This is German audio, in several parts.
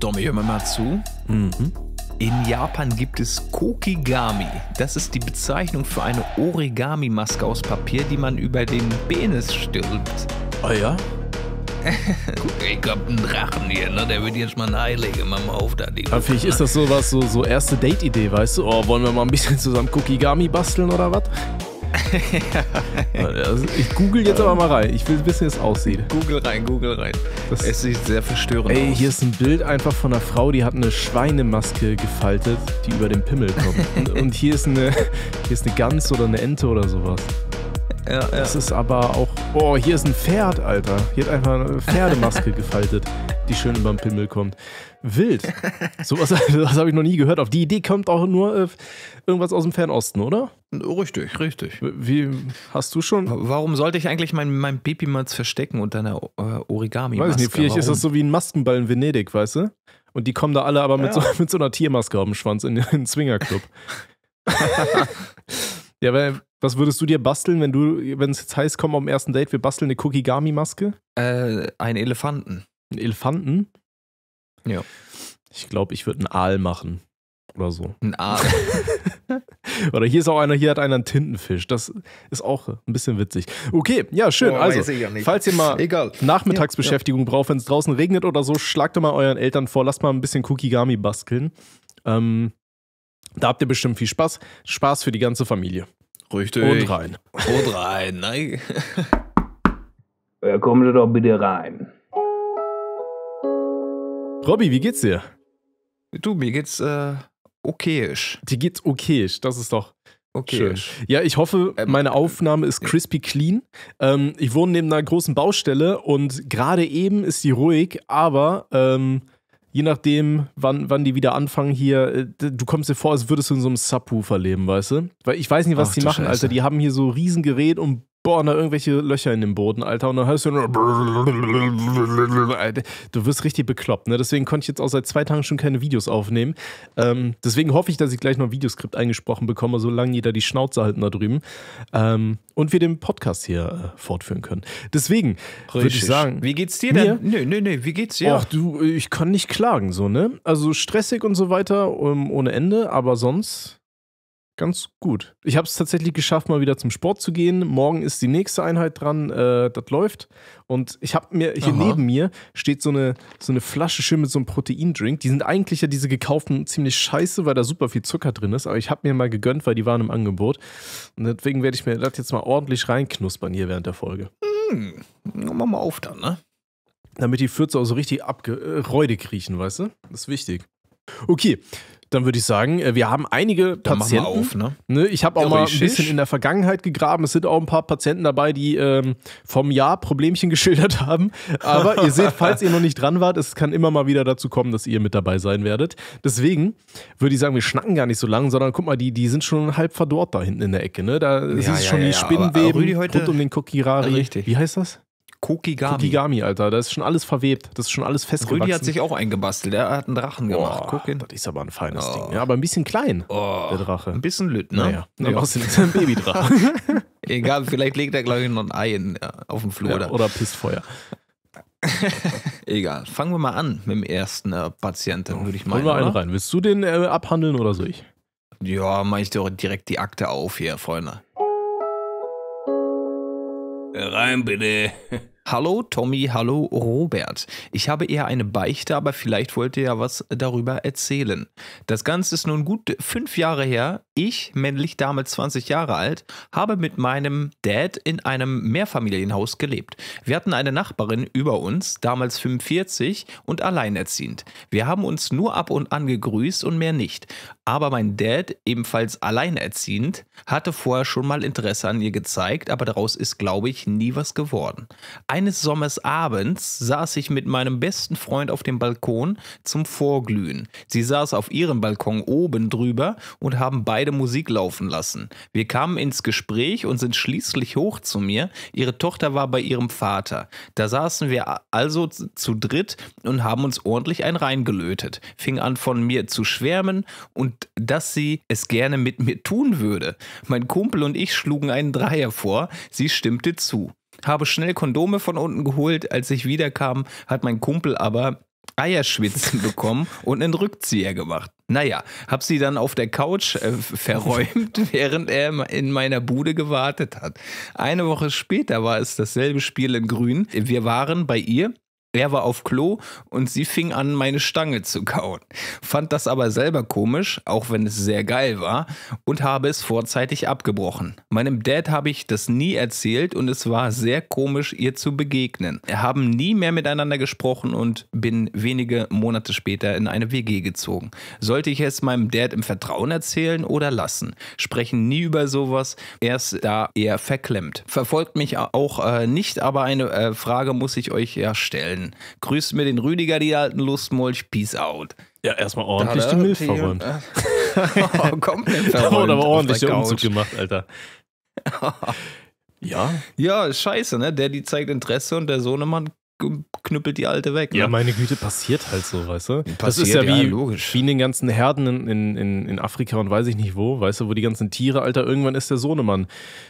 Domi, hör mir mal zu. Mhm. In Japan gibt es Kokigami. Das ist die Bezeichnung für eine Origami-Maske aus Papier, die man über den Penis stülpt. Ah ja? ich hab einen Drachen hier, ne? Der wird jetzt mal ein Heilige, mach mal auf da. Die Aber ah, vielleicht ist das sowas, so, so erste Date-Idee, weißt du? Oh, wollen wir mal ein bisschen zusammen Kokigami basteln oder was? also ich google jetzt aber mal rein. Ich will wissen, wie es aussieht. Google rein, google rein. Das es sieht sehr verstörend ey, aus. Ey, hier ist ein Bild einfach von einer Frau, die hat eine Schweinemaske gefaltet, die über den Pimmel kommt. und, und hier, ist eine, hier ist eine Gans oder eine Ente oder sowas. Ja, ja. das ist aber auch. Boah, hier ist ein Pferd, Alter. Hier hat einfach eine Pferdemaske gefaltet, die schön über den Pimmel kommt. Wild. Sowas was habe ich noch nie gehört. Auf die Idee kommt auch nur äh, irgendwas aus dem Fernosten, oder? Richtig, richtig. Wie hast du schon? Warum sollte ich eigentlich mein, mein Babymatz verstecken unter einer äh, origami -Maske? Weiß nicht, vielleicht Warum? ist das so wie ein Maskenball in Venedig, weißt du? Und die kommen da alle aber ja. mit, so, mit so einer Tiermaske auf dem Schwanz in, den Zwingerclub. ja, weil was würdest du dir basteln, wenn du, wenn es jetzt heißt, komm am ersten Date, wir basteln eine kukigami maske Äh, einen Elefanten. Einen Elefanten? Ja. Ich glaube, ich würde einen Aal machen. Oder so. Ein Aal. oder hier ist auch einer, hier hat einer einen Tintenfisch. Das ist auch ein bisschen witzig. Okay, ja, schön. Oh, also, ja falls ihr mal Egal. Nachmittagsbeschäftigung ja, ja. braucht, wenn es draußen regnet oder so, schlagt doch mal euren Eltern vor, lasst mal ein bisschen Kukigami basteln. Ähm, da habt ihr bestimmt viel Spaß. Spaß für die ganze Familie. Richtig. Und rein. Und rein. Nein. Kommen Sie doch bitte rein. Robby, wie geht's dir? Du, mir geht's äh, okayisch. Dir geht's okayisch, das ist doch. Okay. Schön. Ja, ich hoffe, ähm, meine Aufnahme ist crispy clean. Ähm, ich wohne neben einer großen Baustelle und gerade eben ist die ruhig, aber ähm, je nachdem, wann, wann die wieder anfangen hier, äh, du kommst dir vor, als würdest du in so einem Subwoofer leben, weißt du? Weil ich weiß nicht, was Ach, die machen, Scheiße. Alter. Die haben hier so Riesengerät und Boah, da irgendwelche Löcher in dem Boden, Alter. Und dann hörst du nur. Du wirst richtig bekloppt, ne? Deswegen konnte ich jetzt auch seit zwei Tagen schon keine Videos aufnehmen. Ähm, deswegen hoffe ich, dass ich gleich noch ein Videoskript eingesprochen bekomme, solange jeder die Schnauze halten da drüben. Ähm, und wir den Podcast hier äh, fortführen können. Deswegen würde ich sagen. Wie geht's dir denn? nö, nö, nö, wie geht's dir? Ach du, ich kann nicht klagen, so, ne? Also stressig und so weiter, um, ähm, ohne Ende, aber sonst ganz gut. Ich habe es tatsächlich geschafft, mal wieder zum Sport zu gehen. Morgen ist die nächste Einheit dran, äh, das läuft. Und ich habe mir, hier Aha. neben mir steht so eine, so eine Flasche schön mit so einem Proteindrink. Die sind eigentlich ja diese gekauften ziemlich scheiße, weil da super viel Zucker drin ist. Aber ich habe mir mal gegönnt, weil die waren im Angebot. Und deswegen werde ich mir das jetzt mal ordentlich reinknuspern hier während der Folge. Hm, mach mal auf dann, ne? Damit die Fürze auch so richtig abge äh, Reude kriechen, weißt du? Das ist wichtig. Okay, dann würde ich sagen, äh, wir haben einige dann Patienten. Auf, ne? ne ich habe auch mal ein bisschen in der Vergangenheit gegraben. Es sind auch ein paar Patienten dabei, die ähm, vom Jahr Problemchen geschildert haben. Aber ihr seht, falls ihr noch nicht dran wart, es kann immer mal wieder dazu kommen, dass ihr mit dabei sein werdet. Deswegen würde ich sagen, wir schnacken gar nicht so lange, sondern guck mal, die, die sind schon halb verdorrt da hinten in der Ecke. Ne? Da ja, siehst ja, schon ja, die Spinnenweben rund um den Kokirari. Richtig. Wie heißt das? Kokigami. Kokigami, Alter. Da ist schon alles verwebt. Das ist schon alles festgewachsen. Rödi hat sich auch eingebastelt. Er hat einen Drachen gemacht. Oh, Guck Das ist aber ein feines oh. Ding. Ja, aber ein bisschen klein, oh. der Drache. Ein bisschen lütt, ne? Naja, dann brauchst du ein Babydrache. Egal, vielleicht legt er, glaube ich, noch ein Ei in, auf dem Flur. Ja, oder, oder pisst Feuer. Egal. Fangen wir mal an mit dem ersten äh, Patienten, oh, würde ich meinen. Wollen wir einen rein. Willst du den äh, abhandeln oder soll ich? Ja, mache ich dir direkt die Akte auf hier, Freunde. Äh, rein bitte. Hallo Tommy, hallo Robert. Ich habe eher eine Beichte, aber vielleicht wollt ihr ja was darüber erzählen. Das Ganze ist nun gut fünf Jahre her. Ich, männlich damals 20 Jahre alt, habe mit meinem Dad in einem Mehrfamilienhaus gelebt. Wir hatten eine Nachbarin über uns, damals 45 und alleinerziehend. Wir haben uns nur ab und an gegrüßt und mehr nicht. Aber mein Dad, ebenfalls alleinerziehend, hatte vorher schon mal Interesse an ihr gezeigt, aber daraus ist, glaube ich, nie was geworden. Ein eines Sommersabends saß ich mit meinem besten Freund auf dem Balkon zum Vorglühen. Sie saß auf ihrem Balkon oben drüber und haben beide Musik laufen lassen. Wir kamen ins Gespräch und sind schließlich hoch zu mir. Ihre Tochter war bei ihrem Vater. Da saßen wir also zu dritt und haben uns ordentlich ein reingelötet. Fing an von mir zu schwärmen und dass sie es gerne mit mir tun würde. Mein Kumpel und ich schlugen einen Dreier vor. Sie stimmte zu habe schnell Kondome von unten geholt. Als ich wiederkam, hat mein Kumpel aber Eierschwitzen bekommen und einen Rückzieher gemacht. Naja, hab sie dann auf der Couch äh, verräumt, während er in meiner Bude gewartet hat. Eine Woche später war es dasselbe Spiel in Grün. Wir waren bei ihr er war auf Klo und sie fing an, meine Stange zu kauen. Fand das aber selber komisch, auch wenn es sehr geil war, und habe es vorzeitig abgebrochen. Meinem Dad habe ich das nie erzählt und es war sehr komisch, ihr zu begegnen. Wir haben nie mehr miteinander gesprochen und bin wenige Monate später in eine WG gezogen. Sollte ich es meinem Dad im Vertrauen erzählen oder lassen? Sprechen nie über sowas, er ist da eher verklemmt. Verfolgt mich auch äh, nicht, aber eine äh, Frage muss ich euch ja stellen schön. Grüßt mir den Rüdiger, die alten Lustmolch. Peace out. Ja, erstmal ordentlich die Milch verräumt. oh, komplett verräumt. Da wurde aber ordentlich den Umzug gemacht, Alter. ja. Ja, scheiße, ne? Der, die zeigt Interesse und der Sohnemann knüppelt die alte weg. Ja, ne? meine Güte, passiert halt so, weißt du? Passiert, das ist ja, wie, logisch. wie in den ganzen Herden in, in, in Afrika und weiß ich nicht wo, weißt du, wo die ganzen Tiere, Alter, irgendwann ist der Sohnemann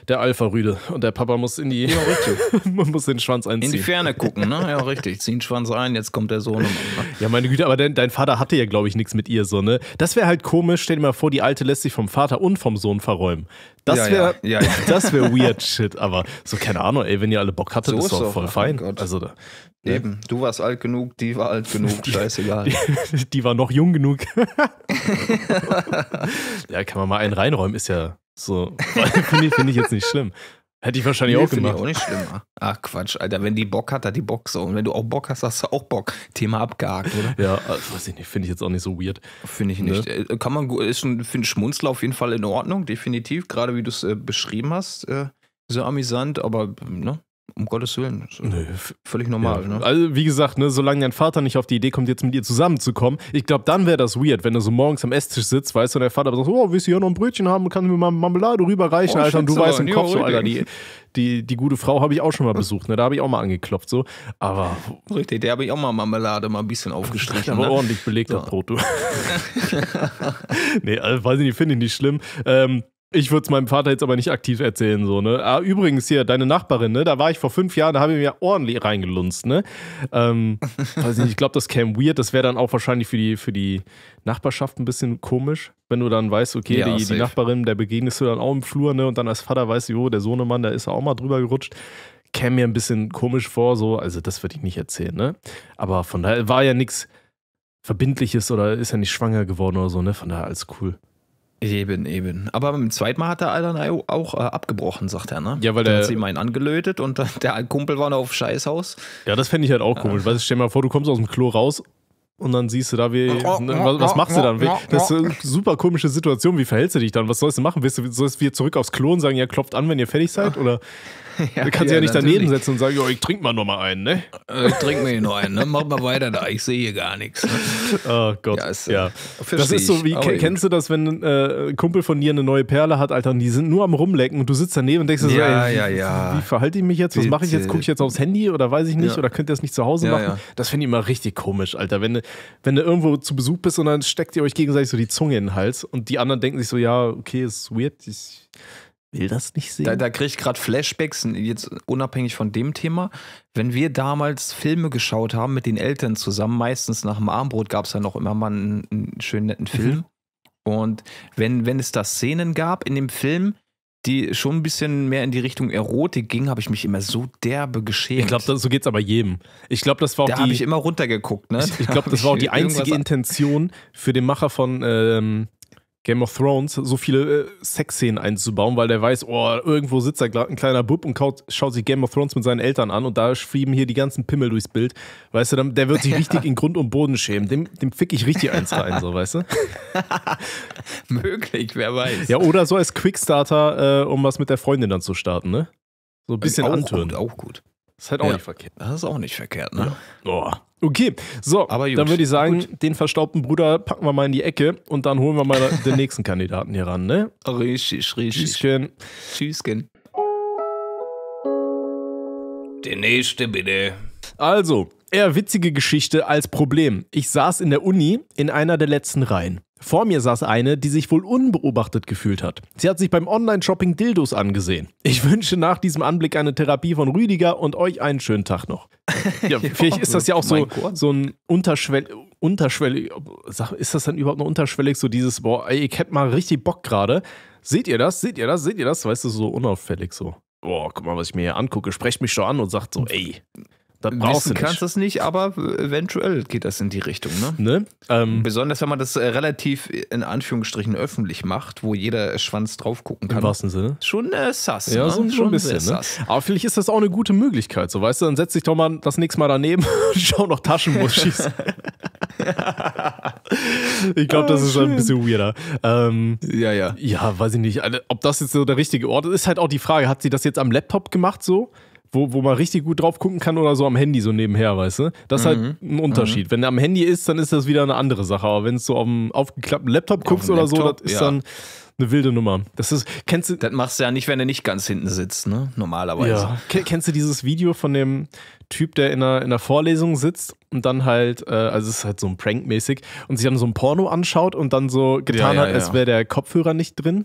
der Alpha-Rüde und der Papa muss in die. Ja, richtig. man muss den Schwanz einziehen. In die Ferne gucken, ne? Ja, richtig. Zieh den Schwanz ein, jetzt kommt der Sohnemann. Ne? Ja, meine Güte, aber dein, dein Vater hatte ja, glaube ich, nichts mit ihr, so, ne? Das wäre halt komisch, stell dir mal vor, die Alte lässt sich vom Vater und vom Sohn verräumen. Das wäre ja, ja, ja, das wär weird shit, aber so, keine Ahnung, ey, wenn ihr alle Bock hattet, so ist doch voll fein. Oh also da. Ne? Eben, du warst alt genug, die war alt genug, scheißegal. Die, die war noch jung genug. ja, kann man mal einen reinräumen, ist ja so. Finde ich, find ich jetzt nicht schlimm. Hätte ich wahrscheinlich nee, auch gemacht. Ich auch nicht schlimmer. Ach Quatsch, Alter, wenn die Bock hat, hat die Bock so. Und wenn du auch Bock hast, hast du auch Bock. Thema abgehakt, oder? Ja, äh, weiß ich nicht, finde ich jetzt auch nicht so weird. Finde ich ne? nicht. Ne? Kann man, ist ein, finde Schmunzler auf jeden Fall in Ordnung, definitiv. Gerade wie du es äh, beschrieben hast, äh, so amüsant, aber ne? um Gottes Willen. Nö. Völlig normal. Ja. Ne? Also, wie gesagt, ne, solange dein Vater nicht auf die Idee kommt, jetzt mit dir zusammenzukommen, ich glaube, dann wäre das weird, wenn du so morgens am Esstisch sitzt, weißt du, und der Vater sagt: Oh, willst du hier noch ein Brötchen haben? Kannst du mir mal Marmelade rüberreichen, oh, Alter? Und du weißt im Kopf so, Alter, die, die, die gute Frau habe ich auch schon mal besucht, ne? Da habe ich auch mal angeklopft, so. Aber. Richtig, der habe ich auch mal Marmelade mal ein bisschen aufgestrichen. Ne? Aber ne? ordentlich belegt, so. das Brot, du. nee, also, weiß ich nicht, finde ich nicht schlimm. Ähm, ich würde es meinem Vater jetzt aber nicht aktiv erzählen, so, ne? Ah, übrigens hier, deine Nachbarin, ne? Da war ich vor fünf Jahren, da habe ich mir ordentlich reingelunzt, ne? Ähm, weiß nicht, ich glaube, das käme weird. Das wäre dann auch wahrscheinlich für die, für die Nachbarschaft ein bisschen komisch, wenn du dann weißt, okay, ja, die, die, Nachbarin, der begegnest du dann auch im Flur, ne? Und dann als Vater weißt du, jo, der Sohnemann, der ist auch mal drüber gerutscht. Käme mir ein bisschen komisch vor, so. Also, das würde ich nicht erzählen, ne? Aber von daher war ja nichts Verbindliches oder ist ja nicht schwanger geworden oder so, ne? Von daher alles cool. Eben, eben. Aber beim zweiten Mal hat er dann auch äh, abgebrochen, sagt er, ne? Ja, weil dann der. hat sie ihm einen angelötet und der Kumpel war noch auf Scheißhaus. Ja, das fände ich halt auch komisch. Weißt du, stell dir mal vor, du kommst aus dem Klo raus und dann siehst du da, wie, was, was machst du dann? Das ist eine super komische Situation. Wie verhältst du dich dann? Was sollst du machen? sollst du wieder zurück aufs Klo und sagen, ja, klopft an, wenn ihr fertig seid? Oder ja, da kannst ja, ja nicht natürlich. daneben setzen und sagen, oh, ich trinke mal nochmal einen, ne? Äh, ich trinke mir noch einen, ne? Mach mal weiter da, ich sehe hier gar nichts. Ne? Oh Gott, ja. Ist, äh, ja. Das ist so wie, oh, kennst du das, wenn äh, ein Kumpel von dir eine neue Perle hat, Alter, und die sind nur am Rumlecken und du sitzt daneben und denkst dir so, ey, wie, wie verhalte ich mich jetzt, was mache ich jetzt, gucke ich jetzt aufs Handy oder weiß ich nicht, oder könnt ihr das nicht zu Hause machen? Das finde ich immer richtig komisch, Alter, wenn, wenn du irgendwo zu Besuch bist und dann steckt ihr euch gegenseitig so die Zunge in den Hals und die anderen denken sich so, ja, okay, ist weird, ich will das nicht sehen. Da, da kriege ich gerade Flashbacks, jetzt unabhängig von dem Thema. Wenn wir damals Filme geschaut haben mit den Eltern zusammen, meistens nach dem Armbrot gab es ja noch immer mal einen, einen schönen netten mhm. Film. Mhm. Und wenn, wenn es da Szenen gab in dem Film, die schon ein bisschen mehr in die Richtung Erotik ging, habe ich mich immer so derbe geschämt. Ich glaube, so geht es aber jedem. Ich glaube, das war auch da habe ich immer runtergeguckt. Ne? Ich, ich glaube, das war auch die einzige Intention für den Macher von ähm, Game of Thrones so viele äh, Sexszenen einzubauen, weil der weiß, oh, irgendwo sitzt da ein kleiner Bub und kaut, schaut sich Game of Thrones mit seinen Eltern an und da schrieben hier die ganzen Pimmel durchs Bild. Weißt du, dann, der wird sich richtig in Grund und Boden schämen. Dem, dem fick ich richtig eins rein, so, weißt du? Möglich, wer weiß. Ja, oder so als Quickstarter, äh, um was mit der Freundin dann zu starten, ne? So ein bisschen auch antun. Gut, auch gut. Ist halt auch ja. nicht verkehrt. Das ist auch nicht verkehrt, ne? Ja. Oh. Okay, so, Aber dann würde ich sagen, gut. den verstaubten Bruder packen wir mal in die Ecke und dann holen wir mal den nächsten Kandidaten hier ran, ne? Richtig, richtig. Tschüsschen. Tschüsschen. Der nächste bitte. Also, eher witzige Geschichte als Problem. Ich saß in der Uni in einer der letzten Reihen. Vor mir saß eine, die sich wohl unbeobachtet gefühlt hat. Sie hat sich beim Online-Shopping Dildos angesehen. Ich wünsche nach diesem Anblick eine Therapie von Rüdiger und euch einen schönen Tag noch. Ja, vielleicht ist das ja auch so, so ein Unterschwell unterschwellig, ist das dann überhaupt noch unterschwellig, so dieses, boah, ey, ich hätte mal richtig Bock gerade. Seht ihr das? Seht ihr das? Seht ihr das? Weißt du, so unauffällig so. Boah, guck mal, was ich mir hier angucke. Sprecht mich schon an und sagt so, ey. Das brauchst du nicht. kannst es nicht, aber eventuell geht das in die Richtung. Ne? ne? Ähm, Besonders wenn man das äh, relativ in Anführungsstrichen öffentlich macht, wo jeder Schwanz drauf gucken kann. Im wahrsten Sinne. Schon äh, sass. Ja, ne? so, schon, ein bisschen. Ne? Aber vielleicht ist das auch eine gute Möglichkeit. So, weißt du, dann setz dich doch mal das nächste Mal daneben und schau noch Taschenmuschis. ich glaube, das oh, ist schon ein bisschen weirder. Ähm, ja, ja. Ja, weiß ich nicht. Also, ob das jetzt so der richtige Ort ist, ist halt auch die Frage. Hat sie das jetzt am Laptop gemacht so? wo, wo man richtig gut drauf gucken kann oder so am Handy so nebenher, weißt du? Das ist halt mhm. halt ein Unterschied. Mhm. Wenn du am Handy ist, dann ist das wieder eine andere Sache. Aber wenn du so auf dem aufgeklappten Laptop guckst auf oder Laptop, so, das ist ja. dann eine wilde Nummer. Das ist, kennst du. Das machst du ja nicht, wenn du nicht ganz hinten sitzt, ne? Normalerweise. Ja. Kennst du dieses Video von dem Typ, der in einer, in einer Vorlesung sitzt und dann halt, äh, also es ist halt so ein Prank mäßig und sich dann so ein Porno anschaut und dann so getan ja, ja, hat, als wäre der Kopfhörer nicht drin?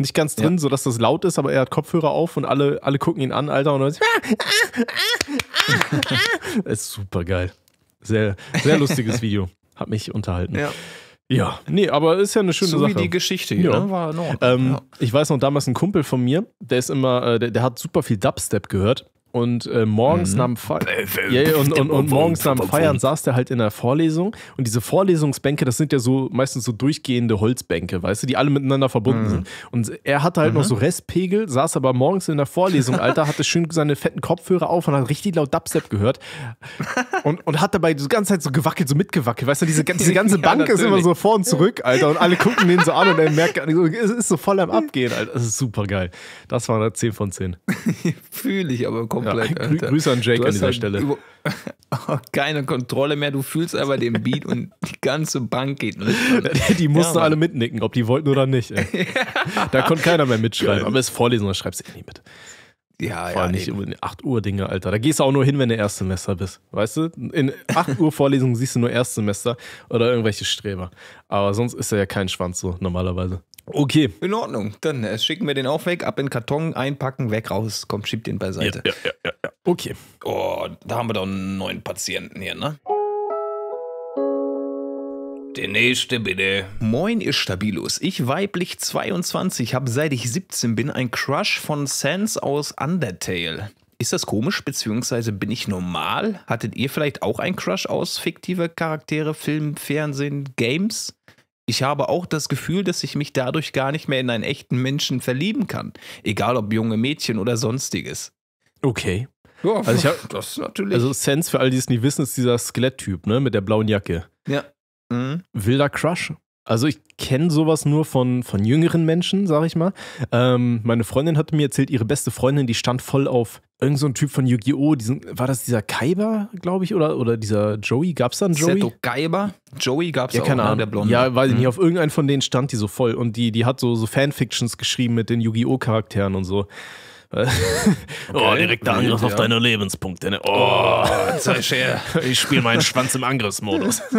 nicht ganz drin, ja. sodass das laut ist, aber er hat Kopfhörer auf und alle, alle gucken ihn an, Alter, und dann ist, ist super geil. Sehr, sehr lustiges Video. Hat mich unterhalten. Ja. Ja, nee, aber ist ja eine schöne so Sache. So wie die Geschichte hier, ja. ne? War Ähm, ja. Ich weiß noch, damals ein Kumpel von mir, der ist immer, äh, der, der hat super viel Dubstep gehört und äh, morgens mhm. nach dem Fe yeah, und, und, und, morgens nach dem Feiern saß der halt in der Vorlesung. Und diese Vorlesungsbänke, das sind ja so meistens so durchgehende Holzbänke, weißt du, die alle miteinander verbunden mhm. sind. Und er hatte halt mhm. noch so Restpegel, saß aber morgens in der Vorlesung, Alter, hatte schön seine fetten Kopfhörer auf und hat richtig laut Dubstep gehört. und, und hat dabei die ganze Zeit so gewackelt, so mitgewackelt. Weißt du, diese, diese ganze Bank natürlich. ist immer so vor und zurück, Alter. Und alle gucken den so an und er merkt gar nicht, es ist so voll am Abgehen, Alter. Das ist super geil. Das war eine 10 von 10. Fühle ich aber komm komplett. Ja, Alter. Grüße an Jake an dieser halt Stelle. Oh, keine Kontrolle mehr, du fühlst aber den Beat und die ganze Bank geht mit. Die mussten ja, alle mitnicken, ob die wollten oder nicht. da konnte keiner mehr mitschreiben. Aber es Vorlesen, da schreibst du eh nie mit. Ja, Vor allem ja, nicht 8 Uhr Dinge, Alter. Da gehst du auch nur hin, wenn du Erstsemester bist. Weißt du? In 8 Uhr Vorlesungen siehst du nur Erstsemester oder irgendwelche Streber. Aber sonst ist er ja kein Schwanz so normalerweise. Okay. In Ordnung. Dann äh, schicken wir den auch weg, ab in den Karton, einpacken, weg, raus. Komm, schieb den beiseite. Ja, ja, ja, ja. Okay. Oh, da haben wir doch einen neuen Patienten hier, ne? Der nächste bitte. Moin, ihr Stabilus. Ich weiblich 22, habe seit ich 17 bin ein Crush von Sans aus Undertale. Ist das komisch, beziehungsweise bin ich normal? Hattet ihr vielleicht auch einen Crush aus fiktiver Charaktere, Film, Fernsehen, Games? Ich habe auch das Gefühl, dass ich mich dadurch gar nicht mehr in einen echten Menschen verlieben kann. Egal ob junge Mädchen oder sonstiges. Okay. Ja, also ich hab, das natürlich. Also Sense, für all die es nicht wissen, ist dieser Skeletttyp, ne? Mit der blauen Jacke. Ja. Mhm. Wilder Crush. Also ich kenne sowas nur von, von jüngeren Menschen, sag ich mal. Ähm, meine Freundin hatte mir erzählt, ihre beste Freundin, die stand voll auf irgendeinen so Typ von Yu-Gi-Oh! War das dieser Kaiba, glaube ich, oder, oder dieser Joey? Gab es da einen Joey? Seto Kaiba? Joey gab es ja, auch, keine ne, Ahnung. der Blonde. Ja, weiß ich mhm. nicht, auf irgendeinen von denen stand die so voll und die, die hat so, so Fanfictions geschrieben mit den Yu-Gi-Oh! Charakteren und so. Oh, okay. Oh, direkter Angriff ja. auf deine Lebenspunkte. Ne? Oh, oh ich spiele meinen Schwanz im Angriffsmodus.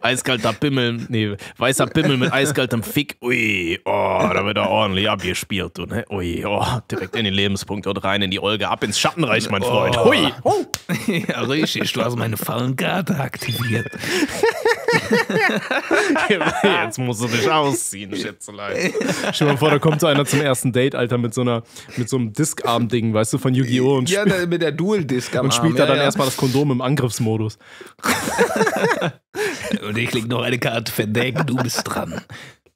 Eiskalter Bimmel, nee, weißer Bimmel mit eiskaltem Fick, ui, oh, da wird er ordentlich abgespielt, du, ne? Ui, oh, direkt in den Lebenspunkt und rein in die Olga, ab ins Schattenreich, mein Freund. Oh. Hui. Oh. ja, richtig, du hast meine Fallenkarte aktiviert. Jetzt musst du dich ausziehen, Schätzelein. Stell dir mal vor, da kommt so einer zum ersten Date, Alter, mit so, einer, mit so einem Disc-Arm-Ding, weißt du, von Yu-Gi-Oh! und Ja, mit der Dual-Disc am Und spielt Arm, da dann ja. erstmal das Kondom im Angriffsmodus. Und ich leg noch eine Karte verdeckt, du bist dran.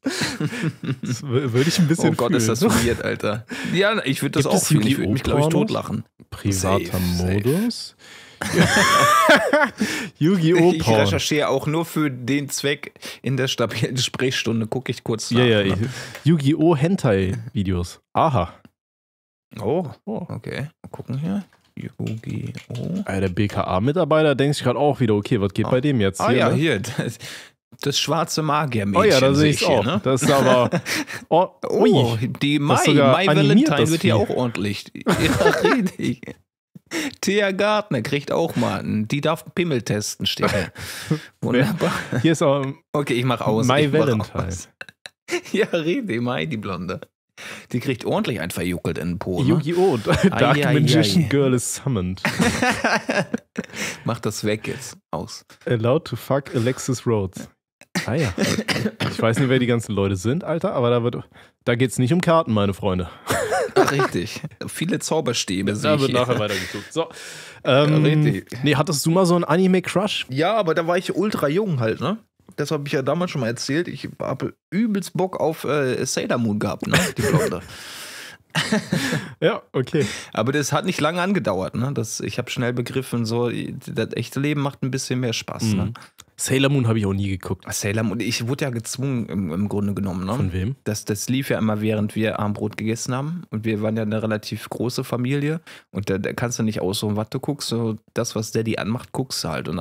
Das würde ich ein bisschen. Oh Gott, fühlen. ist das weird, Alter. Ja, ich würde das Gibt auch es fühlen. Ich würde mich, glaube ich, totlachen. Privater Safe, safe. Modus? Yu-Gi-Oh! Ich recherchiere auch nur für den Zweck in der stabilen Sprechstunde, gucke ich kurz nach. Ja, ja, ne? Yu-Gi-Oh! Hentai-Videos. Aha. Oh, oh, okay. Mal gucken hier. Yu-Gi-Oh! Der BKA-Mitarbeiter denkt sich gerade auch wieder, okay, was geht ah. bei dem jetzt? Ah hier, ah ja, ne? hier. Das, das schwarze Magier-Mädchen. Oh ja, da sehe ich auch. Ne? Das ist aber. Oh, oh die Mai, Mai Valentine wird hier auch ordentlich. Ja, richtig. Thea Gartner kriegt auch mal einen. Die darf Pimmel testen stehen. Wunderbar. Hier ist auch. Okay, ich mach aus. My Valentine. Aus. Ja, Rede, Mai, die Blonde. Die kriegt ordentlich ein verjuckelt in den Po. Ne? Yu-Gi-Oh! Dark ai, Magician ai, ai. Girl is summoned. Mach das weg jetzt. Aus. Allowed to fuck Alexis Rhodes. Ah ja. Ich weiß nicht, wer die ganzen Leute sind, Alter, aber da wird. Da geht es nicht um Karten, meine Freunde. Ach, richtig. Viele Zauberstäbe Da wird nachher weitergeguckt. So. Ähm, ja, richtig. Nee, hattest du mal so einen Anime-Crush? Ja, aber da war ich ultra jung halt, ne? das habe ich ja damals schon mal erzählt, ich habe übelst Bock auf äh, Sailor Moon gehabt, ne? Die Blonde. ja, okay. Aber das hat nicht lange angedauert, ne? Das, ich habe schnell begriffen, so, das echte Leben macht ein bisschen mehr Spaß, ne? mhm. ne? Sailor Moon habe ich auch nie geguckt. Sailor Moon, ich wurde ja gezwungen im, im Grunde genommen. Ne? Von wem? Das, das lief ja immer, während wir Armbrot gegessen haben. Und wir waren ja eine relativ große Familie. Und da, da kannst du nicht aussuchen, was du guckst. So das, was Daddy anmacht, guckst du halt. Und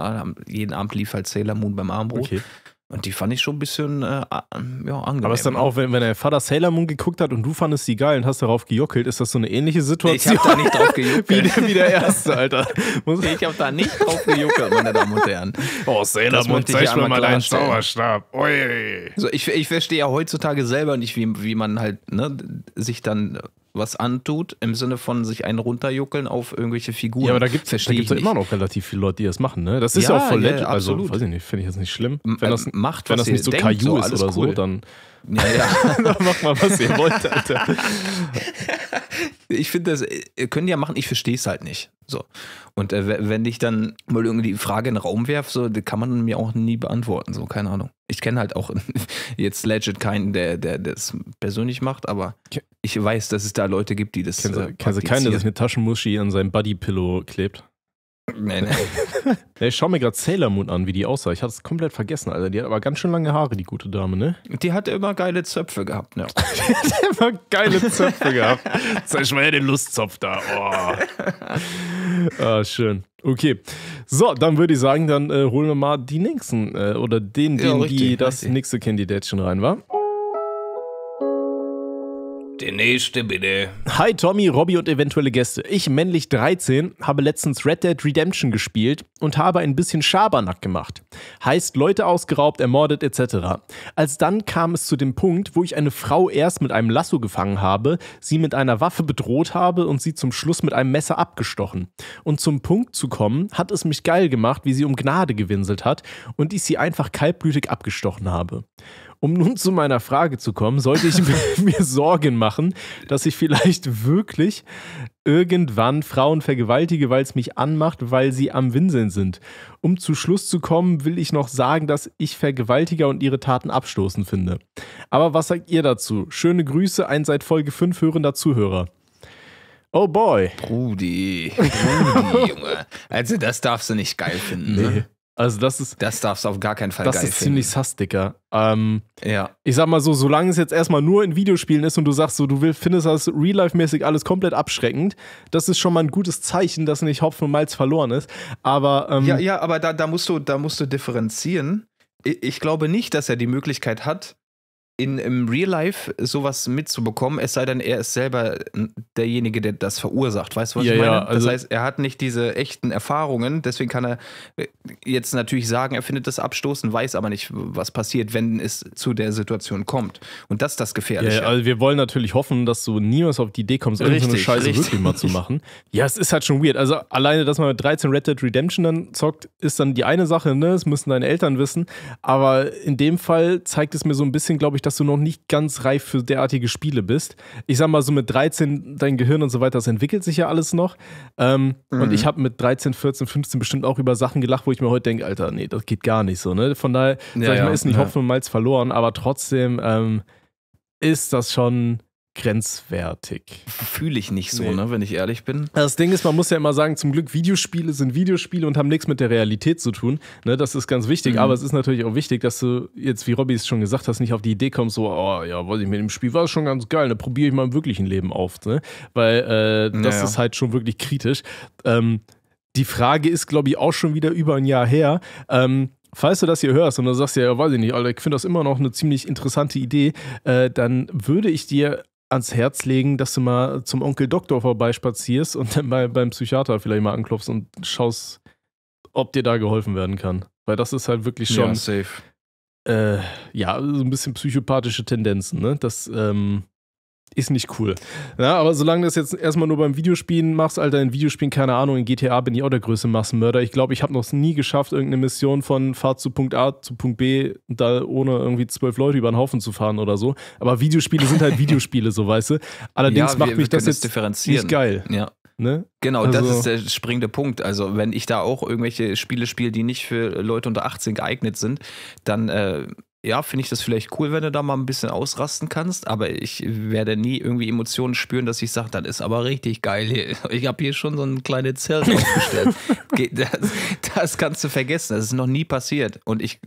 jeden Abend lief halt Sailor Moon beim Armbrot. Okay. Und die fand ich schon ein bisschen äh, ja, angenehm. Aber ist dann ne? auch, wenn, wenn der Vater Sailor Moon geguckt hat und du fandest die geil und hast darauf gejuckelt, ist das so eine ähnliche Situation? Ich hab da nicht drauf gejuckelt. wie, der, wie der erste, Alter. ich hab da nicht drauf gejuckelt, meine Damen und Herren. Oh, Sailor Moon, zeig mir mal deinen Zauberstab. Ui. Also ich, ich verstehe ja heutzutage selber nicht, wie, wie man halt ne, sich dann was antut, im Sinne von sich einen runterjuckeln auf irgendwelche Figuren. Ja, aber da gibt es ja immer noch relativ viele Leute, die das machen, ne? Das ist ja, ja auch voll ja, legit. Also, absolut. weiß ich nicht, finde ich jetzt nicht schlimm. Wenn das, ähm, macht, wenn das nicht so denkt, so, ist oder cool. so, dann ja, ja. Mach mal, was ihr wollt, Alter. ich finde das, können die ja machen, ich verstehe es halt nicht. So. Und äh, wenn ich dann mal irgendwie die Frage in den Raum werfe, so, die kann man mir auch nie beantworten, so, keine Ahnung. Ich kenne halt auch jetzt legit keinen, der, der das persönlich macht, aber ich weiß, dass es da Leute gibt, die das. Kennst du, äh, du keinen, der sich eine Taschenmuschi an seinem Buddy-Pillow klebt? Nee, nee. nee ich schaue mir gerade Sailor Moon an, wie die aussah. Ich hatte es komplett vergessen, Alter. Die hat aber ganz schön lange Haare, die gute Dame, ne? Die hat immer geile Zöpfe gehabt, ne? die hat immer geile Zöpfe gehabt. Zeig mal her den Lustzopf da. Oh. Ah, schön. Okay. So, dann würde ich sagen, dann äh, holen wir mal die nächsten äh, oder den, den ja, richtig, die das nächste Kandidat schon rein war. Der nächste bitte. Hi Tommy, Robby und eventuelle Gäste. Ich, männlich 13, habe letztens Red Dead Redemption gespielt und habe ein bisschen Schabernack gemacht. Heißt Leute ausgeraubt, ermordet etc. Als dann kam es zu dem Punkt, wo ich eine Frau erst mit einem Lasso gefangen habe, sie mit einer Waffe bedroht habe und sie zum Schluss mit einem Messer abgestochen. Und zum Punkt zu kommen, hat es mich geil gemacht, wie sie um Gnade gewinselt hat und ich sie einfach kaltblütig abgestochen habe. Um nun zu meiner Frage zu kommen, sollte ich mir Sorgen machen, dass ich vielleicht wirklich irgendwann Frauen vergewaltige, weil es mich anmacht, weil sie am Winseln sind. Um zu Schluss zu kommen, will ich noch sagen, dass ich Vergewaltiger und ihre Taten abstoßend finde. Aber was sagt ihr dazu? Schöne Grüße, ein seit Folge 5 hörender Zuhörer. Oh boy. Brudi. Brudi, Junge. Also das darfst du nicht geil finden. Nee. Ne? Also das ist. Das darfst du auf gar keinen Fall Das ist finden. ziemlich sass, Dicker. Ähm, ja. Ich sag mal so, solange es jetzt erstmal nur in Videospielen ist und du sagst so, du findest das real-life-mäßig alles komplett abschreckend, das ist schon mal ein gutes Zeichen, dass nicht Hopfen und Malz verloren ist. Aber. Ähm, ja, ja, aber da, da, musst du, da musst du differenzieren. ich glaube nicht, dass er die Möglichkeit hat, in, im Real Life sowas mitzubekommen, es sei denn, er ist selber derjenige, der das verursacht. Weißt du, was ja, ich meine? Ja, also das heißt, er hat nicht diese echten Erfahrungen, deswegen kann er äh, jetzt natürlich sagen, er findet das abstoßen, weiß aber nicht, was passiert, wenn es zu der Situation kommt. Und das ist das Gefährliche. Ja, also wir wollen natürlich hoffen, dass du niemals auf die Idee kommst, irgendeine Scheiße richtig. wirklich mal zu machen. Ja, es ist halt schon weird. Also alleine, dass man mit 13 Red Dead Redemption dann zockt, ist dann die eine Sache, ne? Das müssen deine Eltern wissen. Aber in dem Fall zeigt es mir so ein bisschen, glaube ich, dass du noch nicht ganz reif für derartige Spiele bist. Ich sag mal so mit 13, dein Gehirn und so weiter, das entwickelt sich ja alles noch. Ähm, mhm. Und ich habe mit 13, 14, 15 bestimmt auch über Sachen gelacht, wo ich mir heute denke, Alter, nee, das geht gar nicht so. Ne? Von daher, ja, sag ich mal, ist nicht ja. Hopfen und Malz verloren, aber trotzdem ähm, ist das schon grenzwertig. Fühle ich nicht so, nee. ne, wenn ich ehrlich bin. Das Ding ist, man muss ja immer sagen, zum Glück Videospiele sind Videospiele und haben nichts mit der Realität zu tun. Ne, das ist ganz wichtig, mhm. aber es ist natürlich auch wichtig, dass du jetzt, wie Robby es schon gesagt hast, nicht auf die Idee kommst, so, oh ja, weiß ich, mit dem Spiel war es schon ganz geil, da probiere ich mal im wirklichen Leben auf. Ne? Weil äh, das naja. ist halt schon wirklich kritisch. Ähm, die Frage ist, glaube ich, auch schon wieder über ein Jahr her. Ähm, falls du das hier hörst und du sagst ja, weiß ich nicht, Alter, ich finde das immer noch eine ziemlich interessante Idee, äh, dann würde ich dir ans Herz legen, dass du mal zum Onkel Doktor vorbeispazierst und dann mal beim Psychiater vielleicht mal anklopfst und schaust, ob dir da geholfen werden kann. Weil das ist halt wirklich schon. Ja, safe. Äh, ja, so ein bisschen psychopathische Tendenzen, ne? Das, ähm, ist nicht cool. Ja, aber solange du das jetzt erstmal nur beim Videospielen machst, Alter, in Videospielen, keine Ahnung, in GTA bin ich auch der größte Massenmörder. Ich glaube, ich habe noch nie geschafft, irgendeine Mission von Fahrt zu Punkt A zu Punkt B, da ohne irgendwie zwölf Leute über den Haufen zu fahren oder so. Aber Videospiele sind halt Videospiele, so weißt du. Allerdings ja, wir, macht mich das jetzt nicht geil. Ja. Ne? Genau, also, das ist der springende Punkt. Also, wenn ich da auch irgendwelche Spiele spiele, die nicht für Leute unter 18 geeignet sind, dann äh, ja, finde ich das vielleicht cool, wenn du da mal ein bisschen ausrasten kannst, aber ich werde nie irgendwie Emotionen spüren, dass ich sage, das ist aber richtig geil hier. Ich habe hier schon so ein kleines Zelt aufgestellt. Das, das, kannst du vergessen, das ist noch nie passiert. Und ich,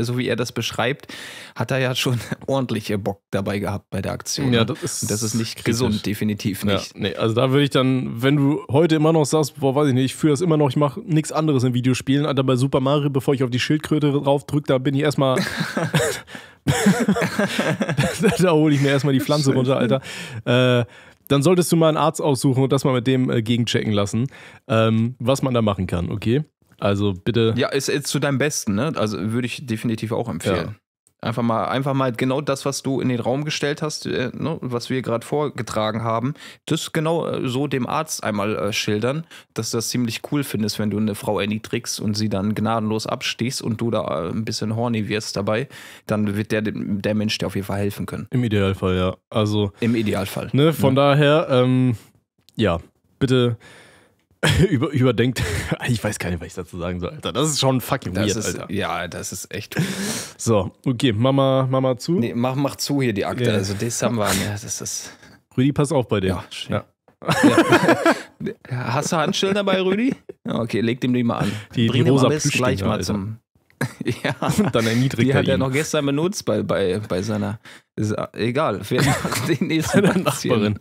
so wie er das beschreibt, hat er ja schon ordentlich Bock dabei gehabt bei der Aktion. Ja, ne? das ist, das ist nicht kritisch. gesund, definitiv nicht. Ja, nee, also da würde ich dann, wenn du heute immer noch sagst, boah, weiß ich nicht, ich führe das immer noch, ich mache nichts anderes im Videospielen, aber bei Super Mario, bevor ich auf die Schildkröte drauf drücke, da bin ich erstmal da hole ich mir erstmal die Pflanze runter, Alter. Äh, dann solltest du mal einen Arzt aussuchen und das mal mit dem äh, gegenchecken lassen, ähm, was man da machen kann, okay? Also bitte. Ja, ist, ist zu deinem Besten, ne? Also würde ich definitiv auch empfehlen. Ja. Einfach mal, einfach mal genau das, was du in den Raum gestellt hast, äh, ne, was wir gerade vorgetragen haben, das genau äh, so dem Arzt einmal äh, schildern, dass du das ziemlich cool findest, wenn du eine Frau erniedrigst und sie dann gnadenlos abstichst und du da äh, ein bisschen horny wirst dabei, dann wird der, der Mensch dir auf jeden Fall helfen können. Im Idealfall, ja. Also. Im Idealfall. Ne, von ja. daher, ähm, ja, bitte über, überdenkt. ich weiß gar nicht, was ich dazu sagen soll, Alter. Das ist schon fucking das weird, ist, Alter. Ja, das ist echt. so, okay, Mama, Mama zu. Nee, mach, mach zu hier die Akte. Ja. Also, das haben wir. Ja, ne, das ist. Rüdi, pass auf bei dir. Ja, schön. Ja. ja. Hast du Handschellen dabei, Rüdi? Okay, leg dem die mal an. Die, Bring die rosa mal gleich mal Alter. ja. Und dann erniedrigt Die er hat ihn. er noch gestern benutzt bei, bei, bei seiner. Ist, egal, wer macht den nächsten bei Nachbarin.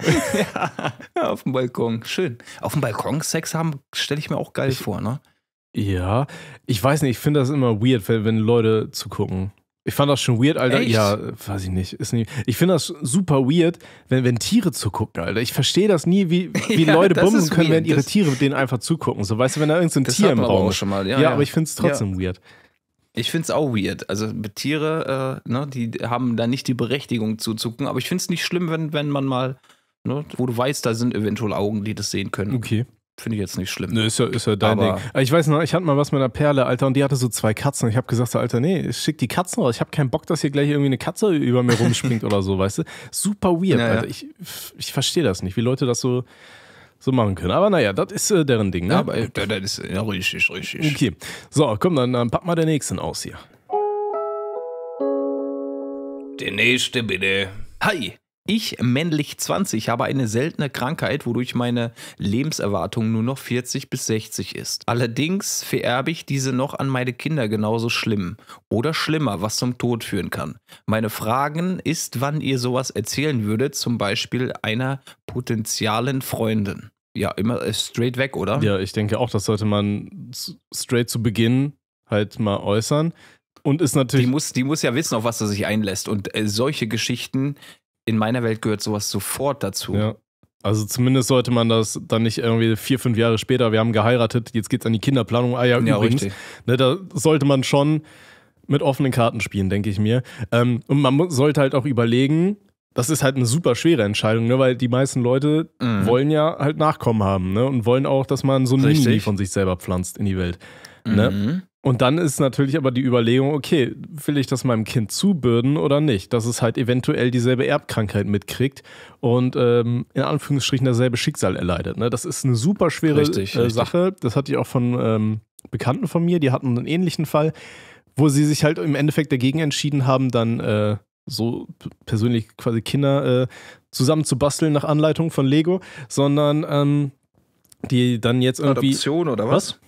ja, auf dem Balkon. Schön. Auf dem Balkon Sex haben, stelle ich mir auch geil ich, vor, ne? Ja, ich weiß nicht, ich finde das immer weird, wenn Leute zugucken. Ich fand das schon weird, Alter. Echt? Ja, weiß ich nicht. Ist nie, ich finde das super weird, wenn, wenn Tiere zugucken, Alter. Ich verstehe das nie, wie, wie ja, Leute bumsen können, wenn ihre Tiere denen einfach zugucken. So, weißt du, wenn da irgendein so Tier im Raum ist. Schon mal. Ja, ja, ja. aber ich finde es trotzdem weird. Ich finde es auch weird. Also Tiere, äh, ne, die haben da nicht die Berechtigung zuzucken. aber ich finde es nicht schlimm, wenn, wenn man mal, ne, wo du weißt, da sind eventuell Augen, die das sehen können. Okay finde ich jetzt nicht schlimm. Ne, ist ja, ist ja dein Aber Ding. Äh, ich weiß noch, ich hatte mal was mit einer Perle, Alter, und die hatte so zwei Katzen. Ich habe gesagt, Alter, nee, schick die Katzen raus. Ich habe keinen Bock, dass hier gleich irgendwie eine Katze über mir rumspringt oder so, weißt du? Super weird, naja. Alter. Ich, ich verstehe das nicht, wie Leute das so so machen können. Aber naja, das ist äh, deren Ding. Ne? Ja, aber äh, das ist ja, richtig, richtig. Okay. So, komm, dann, dann pack mal den nächsten aus hier. Der nächste bitte. Hi, ich, männlich 20, habe eine seltene Krankheit, wodurch meine Lebenserwartung nur noch 40 bis 60 ist. Allerdings vererbe ich diese noch an meine Kinder genauso schlimm oder schlimmer, was zum Tod führen kann. Meine Fragen ist, wann ihr sowas erzählen würdet, zum Beispiel einer potenzialen Freundin. Ja, immer äh, straight weg, oder? Ja, ich denke auch, das sollte man straight zu Beginn halt mal äußern. Und ist natürlich. Die muss, die muss ja wissen, auf was er sich einlässt. Und äh, solche Geschichten, in meiner Welt gehört sowas sofort dazu. Ja. Also zumindest sollte man das dann nicht irgendwie vier, fünf Jahre später, wir haben geheiratet, jetzt geht es an die Kinderplanung. Ah ja, ja übrigens. Richtig. Ne, da sollte man schon mit offenen Karten spielen, denke ich mir. Ähm, und man sollte halt auch überlegen, das ist halt eine super schwere Entscheidung, ne, weil die meisten Leute mhm. wollen ja halt Nachkommen haben ne, und wollen auch, dass man so ein Richtig. Mini von sich selber pflanzt in die Welt. Ne? Mhm. Und dann ist natürlich aber die Überlegung, okay, will ich das meinem Kind zubürden oder nicht? Dass es halt eventuell dieselbe Erbkrankheit mitkriegt und ähm, in Anführungsstrichen dasselbe Schicksal erleidet. Ne? Das ist eine super schwere richtig, äh, richtig. Sache. Das hatte ich auch von ähm, Bekannten von mir, die hatten einen ähnlichen Fall, wo sie sich halt im Endeffekt dagegen entschieden haben, dann äh, so persönlich quasi Kinder äh, zusammen zu basteln nach Anleitung von Lego, sondern ähm, die dann jetzt irgendwie. Adoption oder was? was?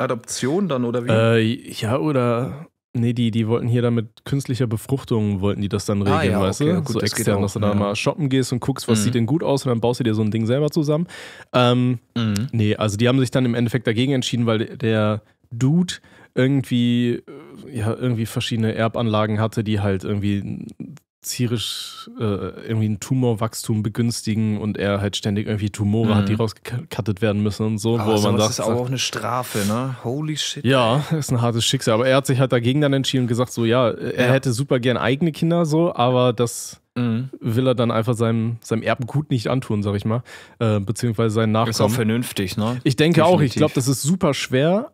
Adoption dann oder wie? Äh, ja, oder. Nee, die, die wollten hier dann mit künstlicher Befruchtung, wollten die das dann ah, regeln, ah, ja, weißt okay, du? gut, so das extern, dass du da mal shoppen gehst und guckst, was mhm. sieht denn gut aus und dann baust du dir so ein Ding selber zusammen. Ähm, mhm. Nee, also die haben sich dann im Endeffekt dagegen entschieden, weil der Dude irgendwie, äh, ja, irgendwie verschiedene Erbanlagen hatte, die halt irgendwie zierisch äh, irgendwie ein Tumorwachstum begünstigen und er halt ständig irgendwie Tumore mhm. hat, die mhm. rausgekattet werden müssen und so. Aber wo also man das sagt, ist auch sagt, eine Strafe, ne? Holy shit. Ja, ist ein hartes Schicksal. Aber er hat sich halt dagegen dann entschieden und gesagt, so ja, er ja. hätte super gern eigene Kinder so, aber das mhm. will er dann einfach seinem, seinem Erbengut nicht antun, sag ich mal. Äh, beziehungsweise seinen Nachkommen. Ist auch vernünftig, ne? Ich denke Definitiv. auch, ich glaube, das ist super schwer,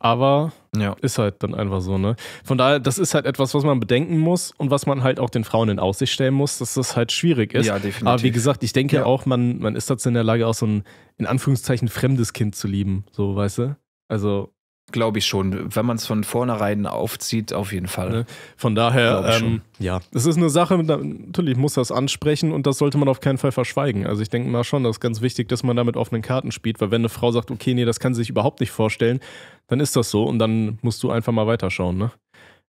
aber ja. ist halt dann einfach so, ne? Von daher, das ist halt etwas, was man bedenken muss und was man halt auch den Frauen in Aussicht stellen muss, dass das halt schwierig ist. Ja, definitiv. Aber wie gesagt, ich denke ja. auch, man, man ist dazu in der Lage, auch so ein, in Anführungszeichen, fremdes Kind zu lieben, so, weißt du? Also, Glaube ich schon. Wenn man es von vornherein aufzieht, auf jeden Fall. Ne? Von daher, ähm, ja, es ist eine Sache, natürlich muss das ansprechen und das sollte man auf keinen Fall verschweigen. Also ich denke mal schon, das ist ganz wichtig, dass man da mit offenen Karten spielt, weil wenn eine Frau sagt, okay, nee, das kann sie sich überhaupt nicht vorstellen, dann ist das so und dann musst du einfach mal weiterschauen, ne?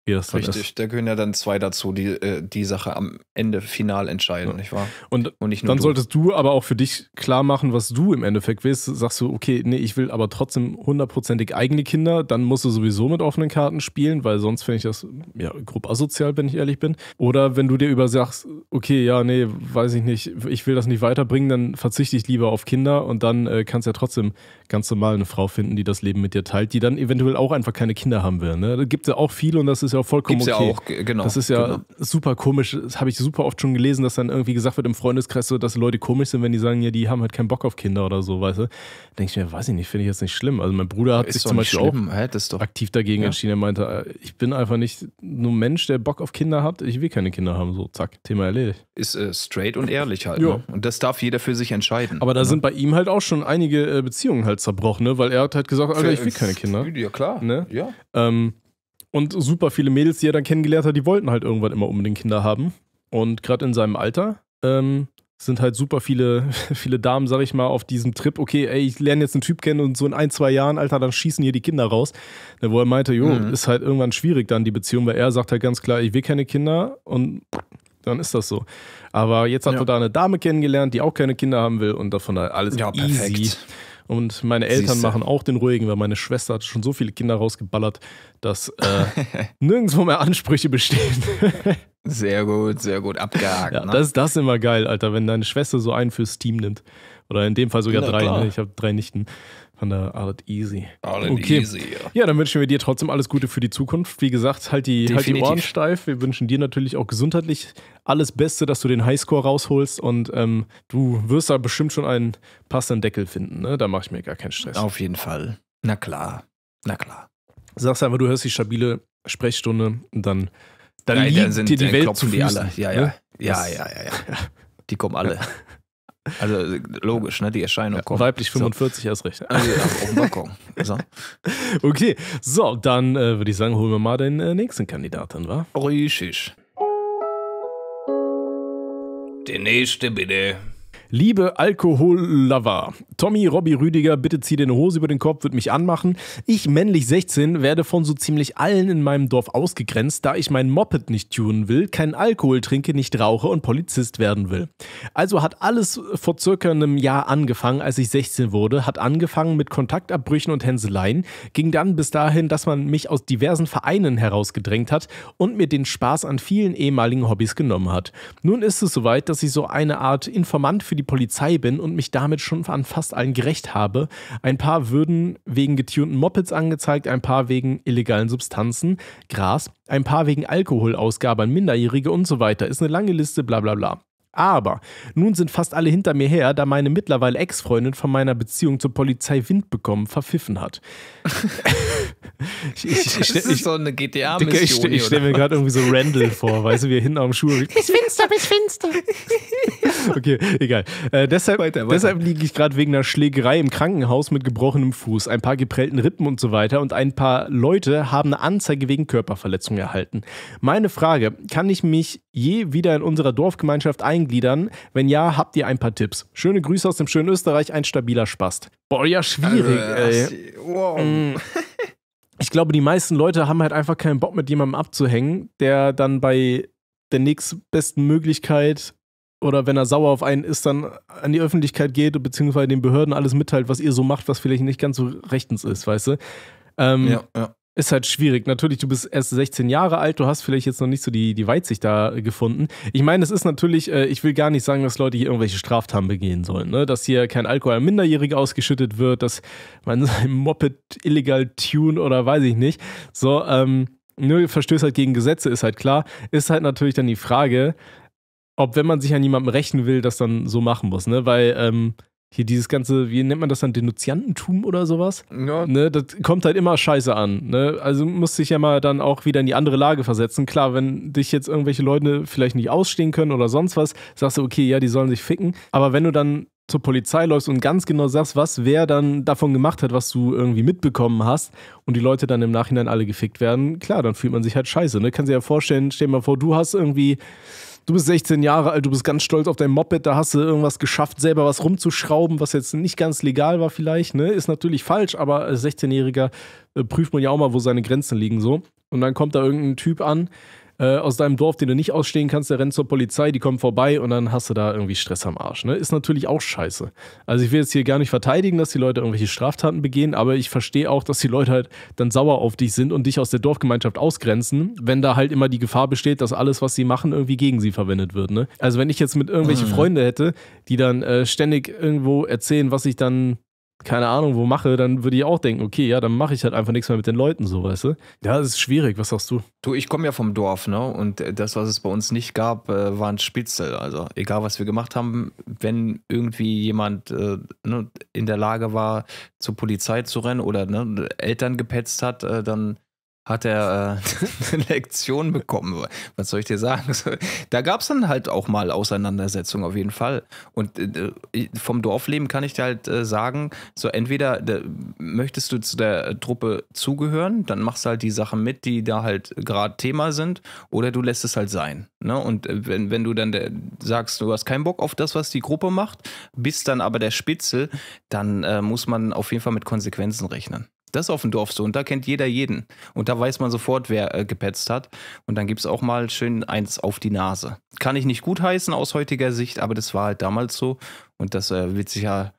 wie das dann Richtig, ist. da gehören ja dann zwei dazu, die äh, die Sache am Ende final entscheiden, ja. nicht wahr? Und, Und nicht dann du. solltest du aber auch für dich klar machen, was du im Endeffekt willst. Sagst du, okay, nee, ich will aber trotzdem hundertprozentig eigene Kinder, dann musst du sowieso mit offenen Karten spielen, weil sonst finde ich das ja grob asozial, wenn ich ehrlich bin. Oder wenn du dir über sagst, okay, ja, nee, weiß ich nicht, ich will das nicht weiterbringen, dann verzichte ich lieber auf Kinder und dann äh, kannst ja trotzdem ganz normal eine Frau finden, die das Leben mit dir teilt, die dann eventuell auch einfach keine Kinder haben will. Ne? Da gibt es ja auch viele und das ist ja ja auch vollkommen Gibt's okay. Ja auch, genau, das ist ja genau. super komisch. Das habe ich super oft schon gelesen, dass dann irgendwie gesagt wird im Freundeskreis so, dass Leute komisch sind, wenn die sagen, ja, die haben halt keinen Bock auf Kinder oder so, weißt du. Denke ich mir, weiß ich nicht, finde ich jetzt nicht schlimm. Also mein Bruder hat ist sich zum Beispiel schlimm. auch halt, aktiv dagegen ja. entschieden. Er meinte, ich bin einfach nicht nur ein Mensch, der Bock auf Kinder hat. Ich will keine Kinder haben. So, zack, Thema erledigt. Ist äh, straight und ehrlich halt. Ne? Und das darf jeder für sich entscheiden. Aber da ne? sind bei ihm halt auch schon einige äh, Beziehungen halt zerbrochen, ne? weil er hat halt gesagt, Alter, ich will keine Kinder. Ja, klar. Ne? Ja. Ähm, und super viele Mädels, die er dann kennengelernt hat, die wollten halt irgendwann immer unbedingt Kinder haben. Und gerade in seinem Alter ähm, sind halt super viele, viele Damen, sag ich mal, auf diesem Trip, okay, ey, ich lerne jetzt einen Typ kennen und so in ein, zwei Jahren, Alter, dann schießen hier die Kinder raus. Ne, wo er meinte, jo, mhm. ist halt irgendwann schwierig dann die Beziehung, weil er sagt halt ganz klar, ich will keine Kinder und dann ist das so. Aber jetzt hat ja. er da eine Dame kennengelernt, die auch keine Kinder haben will und davon halt alles ja, easy. Und meine Eltern Siehste. machen auch den ruhigen, weil meine Schwester hat schon so viele Kinder rausgeballert, dass äh, nirgendwo mehr Ansprüche bestehen. sehr gut, sehr gut, abgehakt. Ja, ne? das, das ist immer geil, Alter, wenn deine Schwester so einen fürs Team nimmt. Oder in dem Fall sogar ja, drei. Ne? Ich habe drei Nichten von der Art Easy. Art okay. Easy. Ja. ja, dann wünschen wir dir trotzdem alles Gute für die Zukunft. Wie gesagt, halt die, halt die Ohren steif. Wir wünschen dir natürlich auch gesundheitlich alles Beste, dass du den Highscore rausholst und ähm, du wirst da bestimmt schon einen passenden Deckel finden. Ne? Da mache ich mir gar keinen Stress. Auf jeden Fall. Na klar. Na klar. Sagst einfach, du hörst die stabile Sprechstunde und dann, dann Nein, liegt dann sind, dir die Welt zu Die alle. Ja, ne? ja. Ja, ja, ja, ja, ja. Die kommen alle. Also logisch, ne? Die Erscheinung ja, kommt. Weiblich 45 so. erst recht. Also, auf Balkon. So. Okay, so, dann äh, würde ich sagen, holen wir mal den äh, nächsten Kandidaten, wa? Richtig. Der nächste bitte. Liebe Alkohollover, Tommy Robbie Rüdiger bitte zieh den Hose über den Kopf, wird mich anmachen. Ich, männlich 16, werde von so ziemlich allen in meinem Dorf ausgegrenzt, da ich mein Moped nicht tunen will, keinen Alkohol trinke, nicht rauche und Polizist werden will. Also hat alles vor circa einem Jahr angefangen, als ich 16 wurde, hat angefangen mit Kontaktabbrüchen und Hänseleien, ging dann bis dahin, dass man mich aus diversen Vereinen herausgedrängt hat und mir den Spaß an vielen ehemaligen Hobbys genommen hat. Nun ist es soweit, dass ich so eine Art Informant für die Polizei bin und mich damit schon an fast allen gerecht habe. Ein paar würden wegen getunten Mopeds angezeigt, ein paar wegen illegalen Substanzen, Gras, ein paar wegen Alkoholausgabe an Minderjährige und so weiter. Ist eine lange Liste, bla bla bla. Aber nun sind fast alle hinter mir her, da meine mittlerweile Ex-Freundin von meiner Beziehung zur Polizei Wind bekommen verpfiffen hat. ich, ich, ich, das ist so eine GTA-Mission. Ich, stelle mir gerade irgendwie so Randall vor, weißt du, wie er hinten am Schuh. Bis finster, bis finster. okay, egal. Äh, deshalb deshalb liege ich gerade wegen einer Schlägerei im Krankenhaus mit gebrochenem Fuß, ein paar geprellten Rippen und so weiter und ein paar Leute haben eine Anzeige wegen Körperverletzung erhalten. Meine Frage, kann ich mich je wieder in unserer Dorfgemeinschaft eingliedern? Wenn ja, habt ihr ein paar Tipps. Schöne Grüße aus dem schönen Österreich, ein stabiler Spast. Boah, ja, schwierig, also, ey. Wow. Mm. ich glaube, die meisten Leute haben halt einfach keinen Bock, mit jemandem abzuhängen, der dann bei der nächstbesten Möglichkeit oder wenn er sauer auf einen ist, dann an die Öffentlichkeit geht, und beziehungsweise den Behörden alles mitteilt, was ihr so macht, was vielleicht nicht ganz so rechtens ist, weißt du? Ähm, ja, ja. Ist halt schwierig. Natürlich, du bist erst 16 Jahre alt, du hast vielleicht jetzt noch nicht so die, die Weitsicht da äh, gefunden. Ich meine, es ist natürlich, äh, ich will gar nicht sagen, dass Leute hier irgendwelche Straftaten begehen sollen, ne? dass hier kein Alkohol an Minderjährige ausgeschüttet wird, dass man sein Moped illegal tune oder weiß ich nicht. So, ähm, nur ne, Verstöße halt gegen Gesetze ist halt klar. Ist halt natürlich dann die Frage, ob wenn man sich an jemandem rächen will, das dann so machen muss, ne? Weil ähm, hier dieses ganze, wie nennt man das dann, Denunziantentum oder sowas? Ja. Ne, das kommt halt immer scheiße an. Ne? Also musst dich ja mal dann auch wieder in die andere Lage versetzen. Klar, wenn dich jetzt irgendwelche Leute vielleicht nicht ausstehen können oder sonst was, sagst du, okay, ja, die sollen sich ficken. Aber wenn du dann zur Polizei läufst und ganz genau sagst, was wer dann davon gemacht hat, was du irgendwie mitbekommen hast und die Leute dann im Nachhinein alle gefickt werden, klar, dann fühlt man sich halt scheiße. Ne? Kannst dir ja vorstellen, stell dir mal vor, du hast irgendwie du bist 16 Jahre alt, du bist ganz stolz auf dein Moped, da hast du irgendwas geschafft, selber was rumzuschrauben, was jetzt nicht ganz legal war vielleicht, ne? Ist natürlich falsch, aber als 16-Jähriger äh, prüft man ja auch mal, wo seine Grenzen liegen so. Und dann kommt da irgendein Typ an, äh, aus deinem Dorf, den du nicht ausstehen kannst, der rennt zur Polizei, die kommen vorbei und dann hast du da irgendwie Stress am Arsch. Ne? Ist natürlich auch scheiße. Also ich will jetzt hier gar nicht verteidigen, dass die Leute irgendwelche Straftaten begehen, aber ich verstehe auch, dass die Leute halt dann sauer auf dich sind und dich aus der Dorfgemeinschaft ausgrenzen, wenn da halt immer die Gefahr besteht, dass alles, was sie machen, irgendwie gegen sie verwendet wird. Ne? Also wenn ich jetzt mit irgendwelchen mhm. Freunde hätte, die dann äh, ständig irgendwo erzählen, was ich dann keine Ahnung wo mache, dann würde ich auch denken, okay, ja, dann mache ich halt einfach nichts mehr mit den Leuten, so, weißt du? Ja, das ist schwierig. Was sagst du? Du, ich komme ja vom Dorf, ne? Und äh, das, was es bei uns nicht gab, äh, waren Spitzel. Also, egal was wir gemacht haben, wenn irgendwie jemand äh, ne, in der Lage war, zur Polizei zu rennen oder ne, Eltern gepetzt hat, äh, dann hat er äh, eine Lektion bekommen. Was soll ich dir sagen? Da gab es dann halt auch mal Auseinandersetzungen auf jeden Fall. Und äh, äh, vom Dorfleben kann ich dir halt äh, sagen, so entweder möchtest du zu der Truppe zugehören, dann machst du halt die Sachen mit, die da halt gerade Thema sind, oder du lässt es halt sein. Ne? Und äh, wenn, wenn du dann der, äh, sagst, du hast keinen Bock auf das, was die Gruppe macht, bist dann aber der Spitzel, dann muss man auf jeden Fall mit Konsequenzen rechnen. Das ist auf dem Dorf so. Und da kennt jeder jeden. Und da weiß man sofort, wer äh, gepetzt hat. Und dann gibt es auch mal schön eins auf die Nase. Kann ich nicht gut heißen aus heutiger Sicht, aber das war halt damals so. Und das äh, wird sich ja,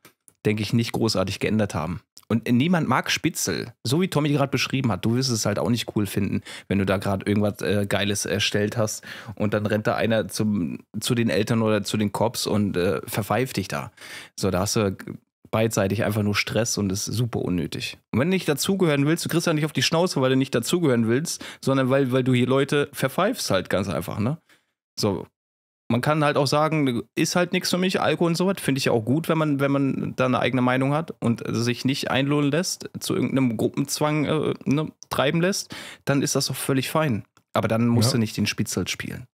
denke ich, nicht großartig geändert haben. Und niemand mag Spitzel. So wie Tommy gerade beschrieben hat. Du wirst es halt auch nicht cool finden, wenn du da gerade irgendwas äh, Geiles erstellt hast und dann rennt da einer zum, zu den Eltern oder zu den Cops und äh, verpfeift dich da. So, da hast du beidseitig einfach nur Stress und ist super unnötig. Und wenn du nicht dazugehören willst, du kriegst ja nicht auf die Schnauze, weil du nicht dazugehören willst, sondern weil, weil du hier Leute verpfeifst halt ganz einfach, ne? So. Man kann halt auch sagen, ist halt nichts für mich, Alkohol und sowas, finde ich ja auch gut, wenn man, wenn man da eine eigene Meinung hat und sich nicht einlohnen lässt, zu irgendeinem Gruppenzwang äh, ne, treiben lässt, dann ist das doch völlig fein. Aber dann musst ja. du nicht den Spitzel spielen.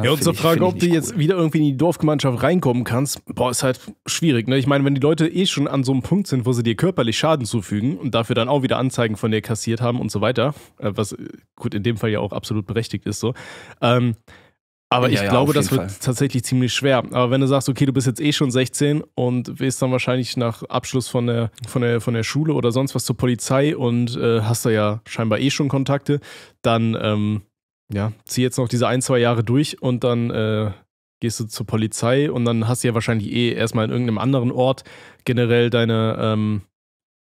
Ja, und zur Frage, ob du cool. jetzt wieder irgendwie in die Dorfgemeinschaft reinkommen kannst, boah, ist halt schwierig. Ne? Ich meine, wenn die Leute eh schon an so einem Punkt sind, wo sie dir körperlich Schaden zufügen und dafür dann auch wieder Anzeigen von dir kassiert haben und so weiter, äh, was äh, gut in dem Fall ja auch absolut berechtigt ist, so. Ähm, aber ja, ich ja, glaube, das wird Fall. tatsächlich ziemlich schwer. Aber wenn du sagst, okay, du bist jetzt eh schon 16 und wirst dann wahrscheinlich nach Abschluss von der, von der, von der Schule oder sonst was zur Polizei und äh, hast da ja scheinbar eh schon Kontakte, dann ähm, ja, zieh jetzt noch diese ein, zwei Jahre durch und dann äh, gehst du zur Polizei und dann hast du ja wahrscheinlich eh erstmal in irgendeinem anderen Ort generell deine, ähm,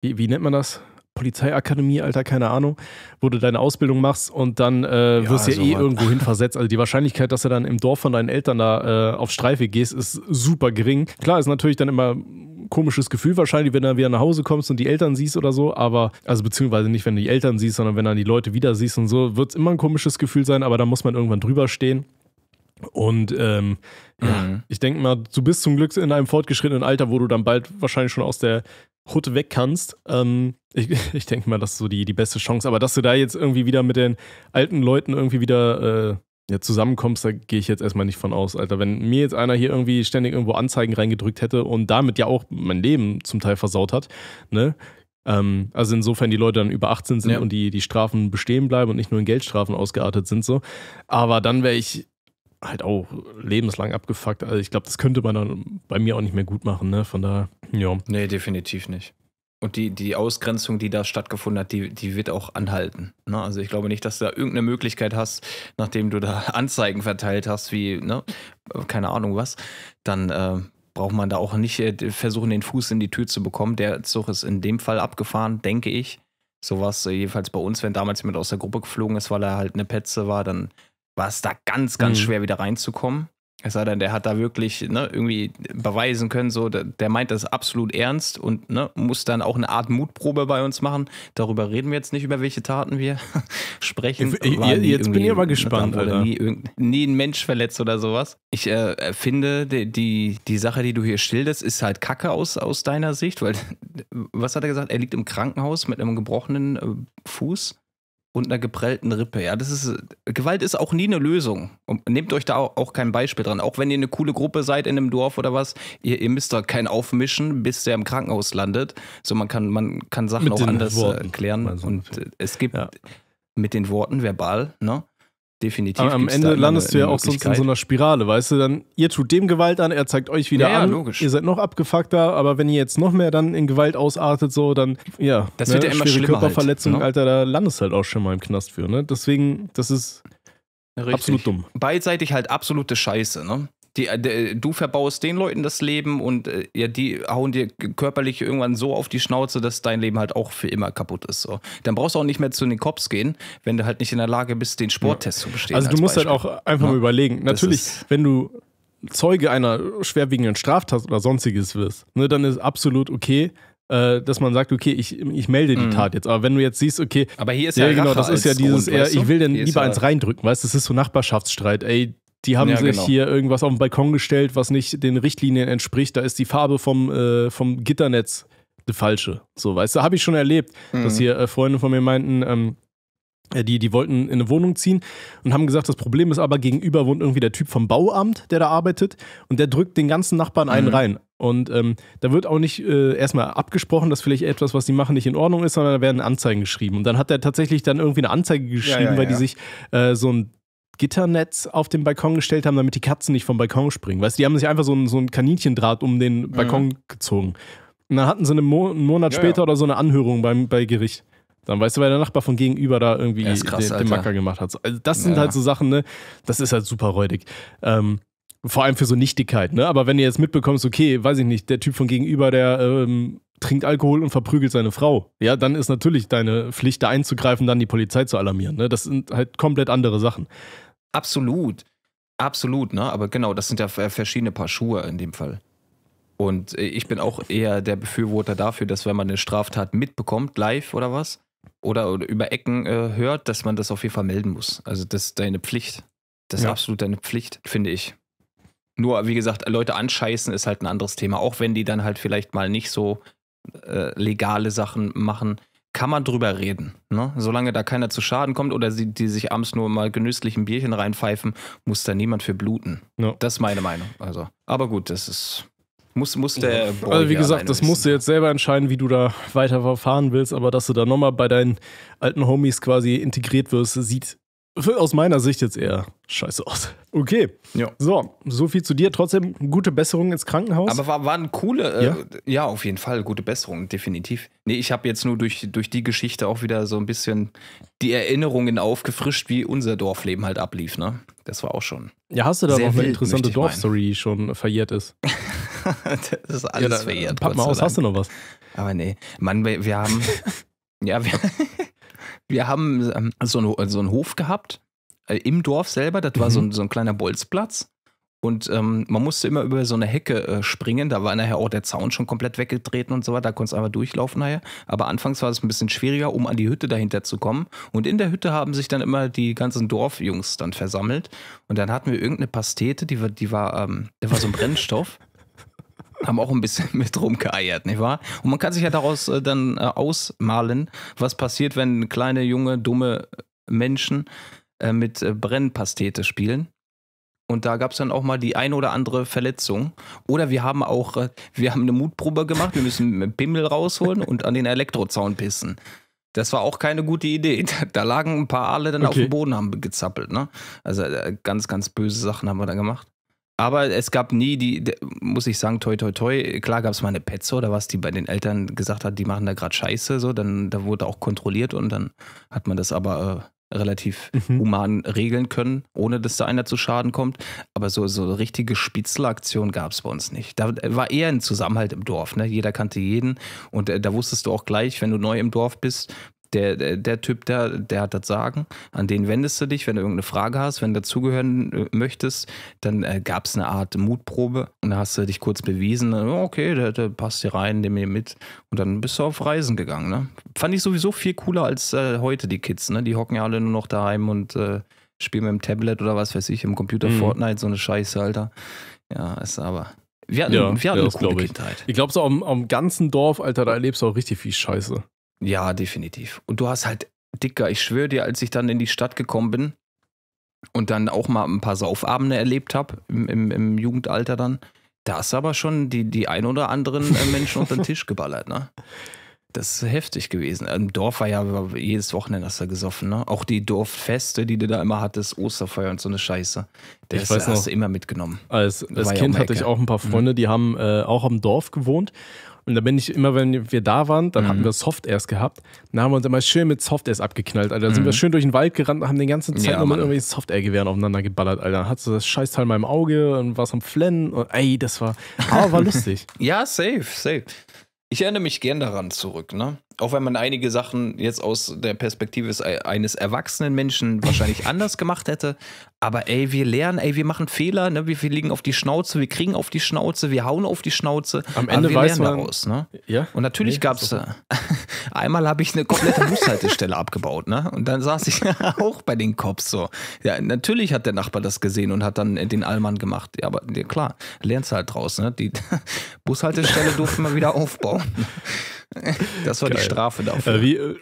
wie, wie nennt man das? Polizeiakademie, Alter, keine Ahnung, wo du deine Ausbildung machst und dann äh, ja, wirst du ja so eh irgendwo hin versetzt. Also die Wahrscheinlichkeit, dass du dann im Dorf von deinen Eltern da äh, auf Streife gehst, ist super gering. Klar, ist natürlich dann immer ein komisches Gefühl wahrscheinlich, wenn du wieder nach Hause kommst und die Eltern siehst oder so, aber, also beziehungsweise nicht, wenn du die Eltern siehst, sondern wenn du dann die Leute wieder siehst und so, wird es immer ein komisches Gefühl sein, aber da muss man irgendwann drüber stehen. Und ähm, mhm. ja, ich denke mal, du bist zum Glück in einem fortgeschrittenen Alter, wo du dann bald wahrscheinlich schon aus der Hut weg kannst. Ähm, ich, ich denke mal, das ist so die, die beste Chance. Aber dass du da jetzt irgendwie wieder mit den alten Leuten irgendwie wieder äh, ja, zusammenkommst, da gehe ich jetzt erstmal nicht von aus, Alter. Wenn mir jetzt einer hier irgendwie ständig irgendwo Anzeigen reingedrückt hätte und damit ja auch mein Leben zum Teil versaut hat, ne? Ähm, also insofern die Leute dann über 18 sind ja. und die, die Strafen bestehen bleiben und nicht nur in Geldstrafen ausgeartet sind, so. Aber dann wäre ich halt auch lebenslang abgefuckt. Also ich glaube, das könnte man dann bei mir auch nicht mehr gut machen, ne? Von daher, ja. Nee, definitiv nicht. Und die, die Ausgrenzung, die da stattgefunden hat, die, die wird auch anhalten. Ne? Also ich glaube nicht, dass du da irgendeine Möglichkeit hast, nachdem du da Anzeigen verteilt hast, wie, ne, keine Ahnung was, dann äh, braucht man da auch nicht äh, versuchen, den Fuß in die Tür zu bekommen. Der Zug ist in dem Fall abgefahren, denke ich. So war es äh, jedenfalls bei uns, wenn damals jemand aus der Gruppe geflogen ist, weil er halt eine Petze war, dann war es da ganz, ganz mhm. schwer wieder reinzukommen. Es sei denn, der hat da wirklich ne, irgendwie beweisen können, so, der, der, meint das absolut ernst und ne, muss dann auch eine Art Mutprobe bei uns machen. Darüber reden wir jetzt nicht, über welche Taten wir sprechen. Ich, ich, jetzt bin ich aber gespannt. Oder nie, nie ein Mensch verletzt oder sowas. Ich äh, finde, die, die, die, Sache, die du hier schilderst, ist halt Kacke aus, aus deiner Sicht, weil, was hat er gesagt? Er liegt im Krankenhaus mit einem gebrochenen äh, Fuß und einer geprellten Rippe. Ja, das ist Gewalt ist auch nie eine Lösung. Und nehmt euch da auch kein Beispiel dran. Auch wenn ihr eine coole Gruppe seid in einem Dorf oder was, ihr, ihr müsst da kein aufmischen, bis der im Krankenhaus landet. So man kann man kann Sachen mit auch anders äh, Worten, klären und es gibt ja. mit den Worten verbal, ne? Definitiv. Aber am Ende landest du ja auch sonst in so einer Spirale, weißt du? Dann, ihr tut dem Gewalt an, er zeigt euch wieder ja, ja, an. Logisch. Ihr seid noch abgefuckter, aber wenn ihr jetzt noch mehr dann in Gewalt ausartet, so, dann, ja. Das ne, wird ja immer schwere halt, Körperverletzung, halt, ne? Alter, da landest halt auch schon mal im Knast für, ne? Deswegen, das ist Richtig. absolut dumm. Beidseitig halt absolute Scheiße, ne? Die, äh, die, du verbaust den Leuten das Leben und äh, ja, die hauen dir körperlich irgendwann so auf die Schnauze, dass dein Leben halt auch für immer kaputt ist. So. Dann brauchst du auch nicht mehr zu den Cops gehen, wenn du halt nicht in der Lage bist, den Sporttest ja. zu bestehen. Also du als musst halt Beispiel. halt auch einfach ja. mal ne? überlegen. Natürlich, wenn du Zeuge einer schwerwiegenden Straftat oder sonstiges wirst, ne, dann ist absolut okay, äh, dass man sagt, okay, ich, ich melde die mm. Tat jetzt. Aber wenn du jetzt siehst, okay, aber hier ist ja, ja genau, das ist ja dieses, Grund, eher, ich will denn lieber ja eins reindrücken, weißt, das ist so Nachbarschaftsstreit. Ey, die haben ja, sich genau. hier irgendwas auf den Balkon gestellt, was nicht den Richtlinien entspricht. Da ist die Farbe vom, äh, vom Gitternetz die falsche. So, weißt du, habe ich schon erlebt, mhm. dass hier äh, Freunde von mir meinten, ähm, äh, die, die wollten in eine Wohnung ziehen und haben gesagt, das Problem ist aber, gegenüber wohnt irgendwie der Typ vom Bauamt, der da arbeitet und der drückt den ganzen Nachbarn einen mhm. rein. Und ähm, da wird auch nicht äh, erstmal abgesprochen, dass vielleicht etwas, was die machen, nicht in Ordnung ist, sondern da werden Anzeigen geschrieben. Und dann hat er tatsächlich dann irgendwie eine Anzeige geschrieben, ja, ja, weil ja. die sich äh, so ein Gitternetz auf den Balkon gestellt haben, damit die Katzen nicht vom Balkon springen. Weißt du, die haben sich einfach so ein, so ein Kaninchendraht um den Balkon ja. gezogen. Und dann hatten sie einen, Mo einen Monat ja, später ja. oder so eine Anhörung beim, bei Gericht. Dann weißt du, weil der Nachbar von gegenüber da irgendwie krass, den, den, Macker gemacht hat. Also das sind halt so Sachen, ne? Das ist halt super räudig. Ähm, vor allem für so Nichtigkeit, ne? Aber wenn ihr jetzt mitbekommst, okay, weiß ich nicht, der Typ von gegenüber, der ähm, trinkt Alkohol und verprügelt seine Frau, ja, dann ist natürlich deine Pflicht, da einzugreifen, dann die Polizei zu alarmieren. Ne? Das sind halt komplett andere Sachen. Absolut. Absolut, ne? Aber genau, das sind ja verschiedene Paar Schuhe in dem Fall. Und äh, ich bin auch eher der Befürworter dafür, dass wenn man eine Straftat mitbekommt, live oder was, oder, oder über Ecken äh, hört, dass man das auf jeden Fall melden muss. Also das ist deine Pflicht. Das ist ja. absolut deine Pflicht, finde ich. Nur, wie gesagt, Leute anscheißen ist halt ein anderes Thema. Auch wenn die dann halt vielleicht mal nicht so äh, legale Sachen machen, kann man drüber reden. Ne? Solange da keiner zu Schaden kommt oder sie, die sich abends nur mal genüsslich ein Bierchen reinpfeifen, muss da niemand für bluten. No. Das ist meine Meinung. Also, aber gut, das ist. Muss, muss der Boy also wie gesagt, das musst du jetzt selber entscheiden, wie du da weiter verfahren willst, aber dass du da nochmal bei deinen alten Homies quasi integriert wirst, sieht aus meiner Sicht jetzt eher scheiße aus. Okay. Ja. So, so viel zu dir. Trotzdem gute Besserung ins Krankenhaus. Aber war, waren coole, äh, ja? ja? auf jeden Fall, gute Besserung, definitiv. Nee, ich habe jetzt nur durch, durch die Geschichte auch wieder so ein bisschen die Erinnerungen aufgefrischt, wie unser Dorfleben halt ablief, ne? Das war auch schon. Ja, hast du da noch eine interessante Dorfstory, die schon verjährt ist? das ist alles ja, da, äh, verjährt. Pack mal aus, hast du noch was? Aber nee, Mann, wir, wir haben. ja, wir. Wir haben ähm, so einen, so einen Hof gehabt äh, im Dorf selber. Das war mhm. so, ein, so ein kleiner Bolzplatz. Und ähm, man musste immer über so eine Hecke äh, springen. Da war nachher auch der Zaun schon komplett weggetreten und so weiter. Da konntest du einfach durchlaufen nachher. Aber anfangs war es ein bisschen schwieriger, um an die Hütte dahinter zu kommen. Und in der Hütte haben sich dann immer die ganzen Dorfjungs dann versammelt. Und dann hatten wir irgendeine Pastete, die war, die war, ähm, da war so ein Brennstoff haben auch ein bisschen mit rumgeeiert, nicht wahr? Und man kann sich ja daraus äh, dann äh, ausmalen, was passiert, wenn kleine, junge, dumme Menschen äh, mit äh, Brennpastete spielen. Und da gab es dann auch mal die ein oder andere Verletzung. Oder wir haben auch, äh, wir haben eine Mutprobe gemacht, wir müssen Pimmel rausholen und an den Elektrozaun pissen. Das war auch keine gute Idee. Da lagen ein paar Aale dann okay. auf dem Boden, haben gezappelt. Ne? Also äh, ganz, ganz böse Sachen haben wir da gemacht. Aber es gab nie die, muss ich sagen, toi toi toi, klar gab es mal eine Petze oder was, die bei den Eltern gesagt hat, die machen da gerade Scheiße, so, dann da wurde auch kontrolliert und dann hat man das aber äh, relativ mhm. human regeln können, ohne dass da einer zu Schaden kommt. Aber so, so richtige Spitzelaktion gab es bei uns nicht. Da war eher ein Zusammenhalt im Dorf, ne? Jeder kannte jeden und äh, da wusstest du auch gleich, wenn du neu im Dorf bist, der, der, Typ, der, der hat das Sagen. An den wendest du dich, wenn du irgendeine Frage hast, wenn du dazugehören äh, möchtest. Dann äh, gab es eine Art Mutprobe und da hast du dich kurz bewiesen. Äh, okay, der, der passt hier rein, nimm mir mit. Und dann bist du auf Reisen gegangen. Ne? Fand ich sowieso viel cooler als äh, heute die Kids. Ne? Die hocken ja alle nur noch daheim und äh, spielen mit dem Tablet oder was weiß ich, im Computer mhm. Fortnite, so eine Scheiße, Alter. Ja, ist aber. Wir hatten, ja, wir hatten ja, eine gute ich. Kindheit. Ich glaube, so am, am ganzen Dorf, Alter, da erlebst du auch richtig viel Scheiße. Ja, definitiv. Und du hast halt, Dicker, ich schwöre dir, als ich dann in die Stadt gekommen bin und dann auch mal ein paar Saufabende erlebt habe, im, im, im, Jugendalter dann, da hast du aber schon die, die ein oder anderen äh, Menschen unter den Tisch geballert, ne? Das ist heftig gewesen. Im Dorf war ja jedes Wochenende hast du gesoffen, ne? Auch die Dorffeste, die du da immer hattest, Osterfeuer und so eine Scheiße. Das hast noch, du immer mitgenommen. Als, als Kind hatte ich auch ein paar mhm. Freunde, die haben äh, auch am Dorf gewohnt und da bin ich immer, wenn wir da waren, dann mhm. hatten wir Soft Airs gehabt. Dann haben wir uns immer schön mit Soft Airs abgeknallt, Alter. Dann sind mhm. wir schön durch den Wald gerannt und haben den ganzen Zeit ja, nur mit irgendwelchen Soft Air Gewehren aufeinander geballert, Alter. Dann hattest du das Scheißteil in meinem Auge und warst am Flennen. Und, ey, das war, aber war lustig. ja, safe, safe. Ich erinnere mich gern daran zurück, ne? auch wenn man einige Sachen jetzt aus der Perspektive äh, eines erwachsenen Menschen wahrscheinlich anders gemacht hätte, aber ey, wir lernen, ey, wir machen Fehler, ne? wir, wir liegen auf die Schnauze, wir kriegen auf die Schnauze, wir hauen auf die Schnauze. Am Ende wir weiß lernen man, daraus. Ne? Ja? Und natürlich nee, gab es, äh, einmal habe ich eine komplette Bushaltestelle abgebaut ne? und dann saß ich auch bei den Cops so. Ja, natürlich hat der Nachbar das gesehen und hat dann äh, den Allmann gemacht. Ja, aber ja, klar, lernst halt draus. Ne? Die Bushaltestelle durften wir wieder aufbauen. Das war Geil. die Strafe äh, dafür. Wie, äh,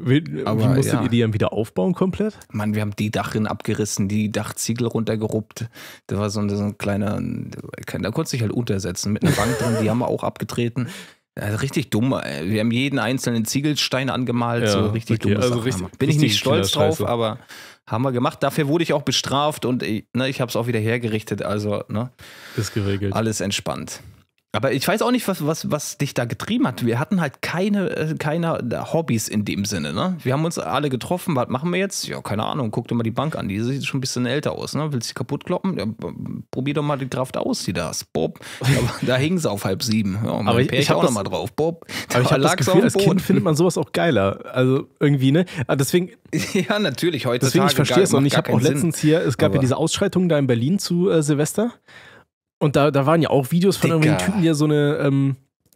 wie, Aber, wie musstet ja. ihr die dann wieder aufbauen komplett? Mann, wir haben die Dachrinne abgerissen, die Dachziegel runtergeruppt. Da war so ein, so ein kleiner, da konnte du halt untersetzen mit einer Bank drin, die haben wir auch abgetreten. Also richtig dumm. Wir haben jeden einzelnen Ziegelstein angemalt. Ja, so richtig okay, dumm. Also Bin ich nicht stolz drauf, aber haben wir gemacht. Dafür wurde ich auch bestraft und ne, ich habe es auch wieder hergerichtet. Also ne, ist geregelt. Alles entspannt. Aber ich weiß auch nicht, was, was, was dich da getrieben hat. Wir hatten halt keine, äh, keine Hobbys in dem Sinne. Ne? Wir haben uns alle getroffen. Was machen wir jetzt? Ja, keine Ahnung. Guck dir mal die Bank an. Die sieht schon ein bisschen älter aus. Ne? Willst du die kaputt kloppen? Ja, probier doch mal die Kraft aus, die da ist. Bob. da hing sie auf halb sieben. Ja, aber ich, ich habe noch mal drauf. Bob. Aber ich habe das Gefühl, als Kind findet man sowas auch geiler. Also irgendwie, ne? Aber ah, deswegen. ja, natürlich. Heute Deswegen, ich verstehe es. Und ich habe auch letztens hier, es gab aber ja diese Ausschreitungen da in Berlin zu äh, Silvester. Und da, da waren ja auch Videos von irgendwelchen Typen, die ja so eine, ähm,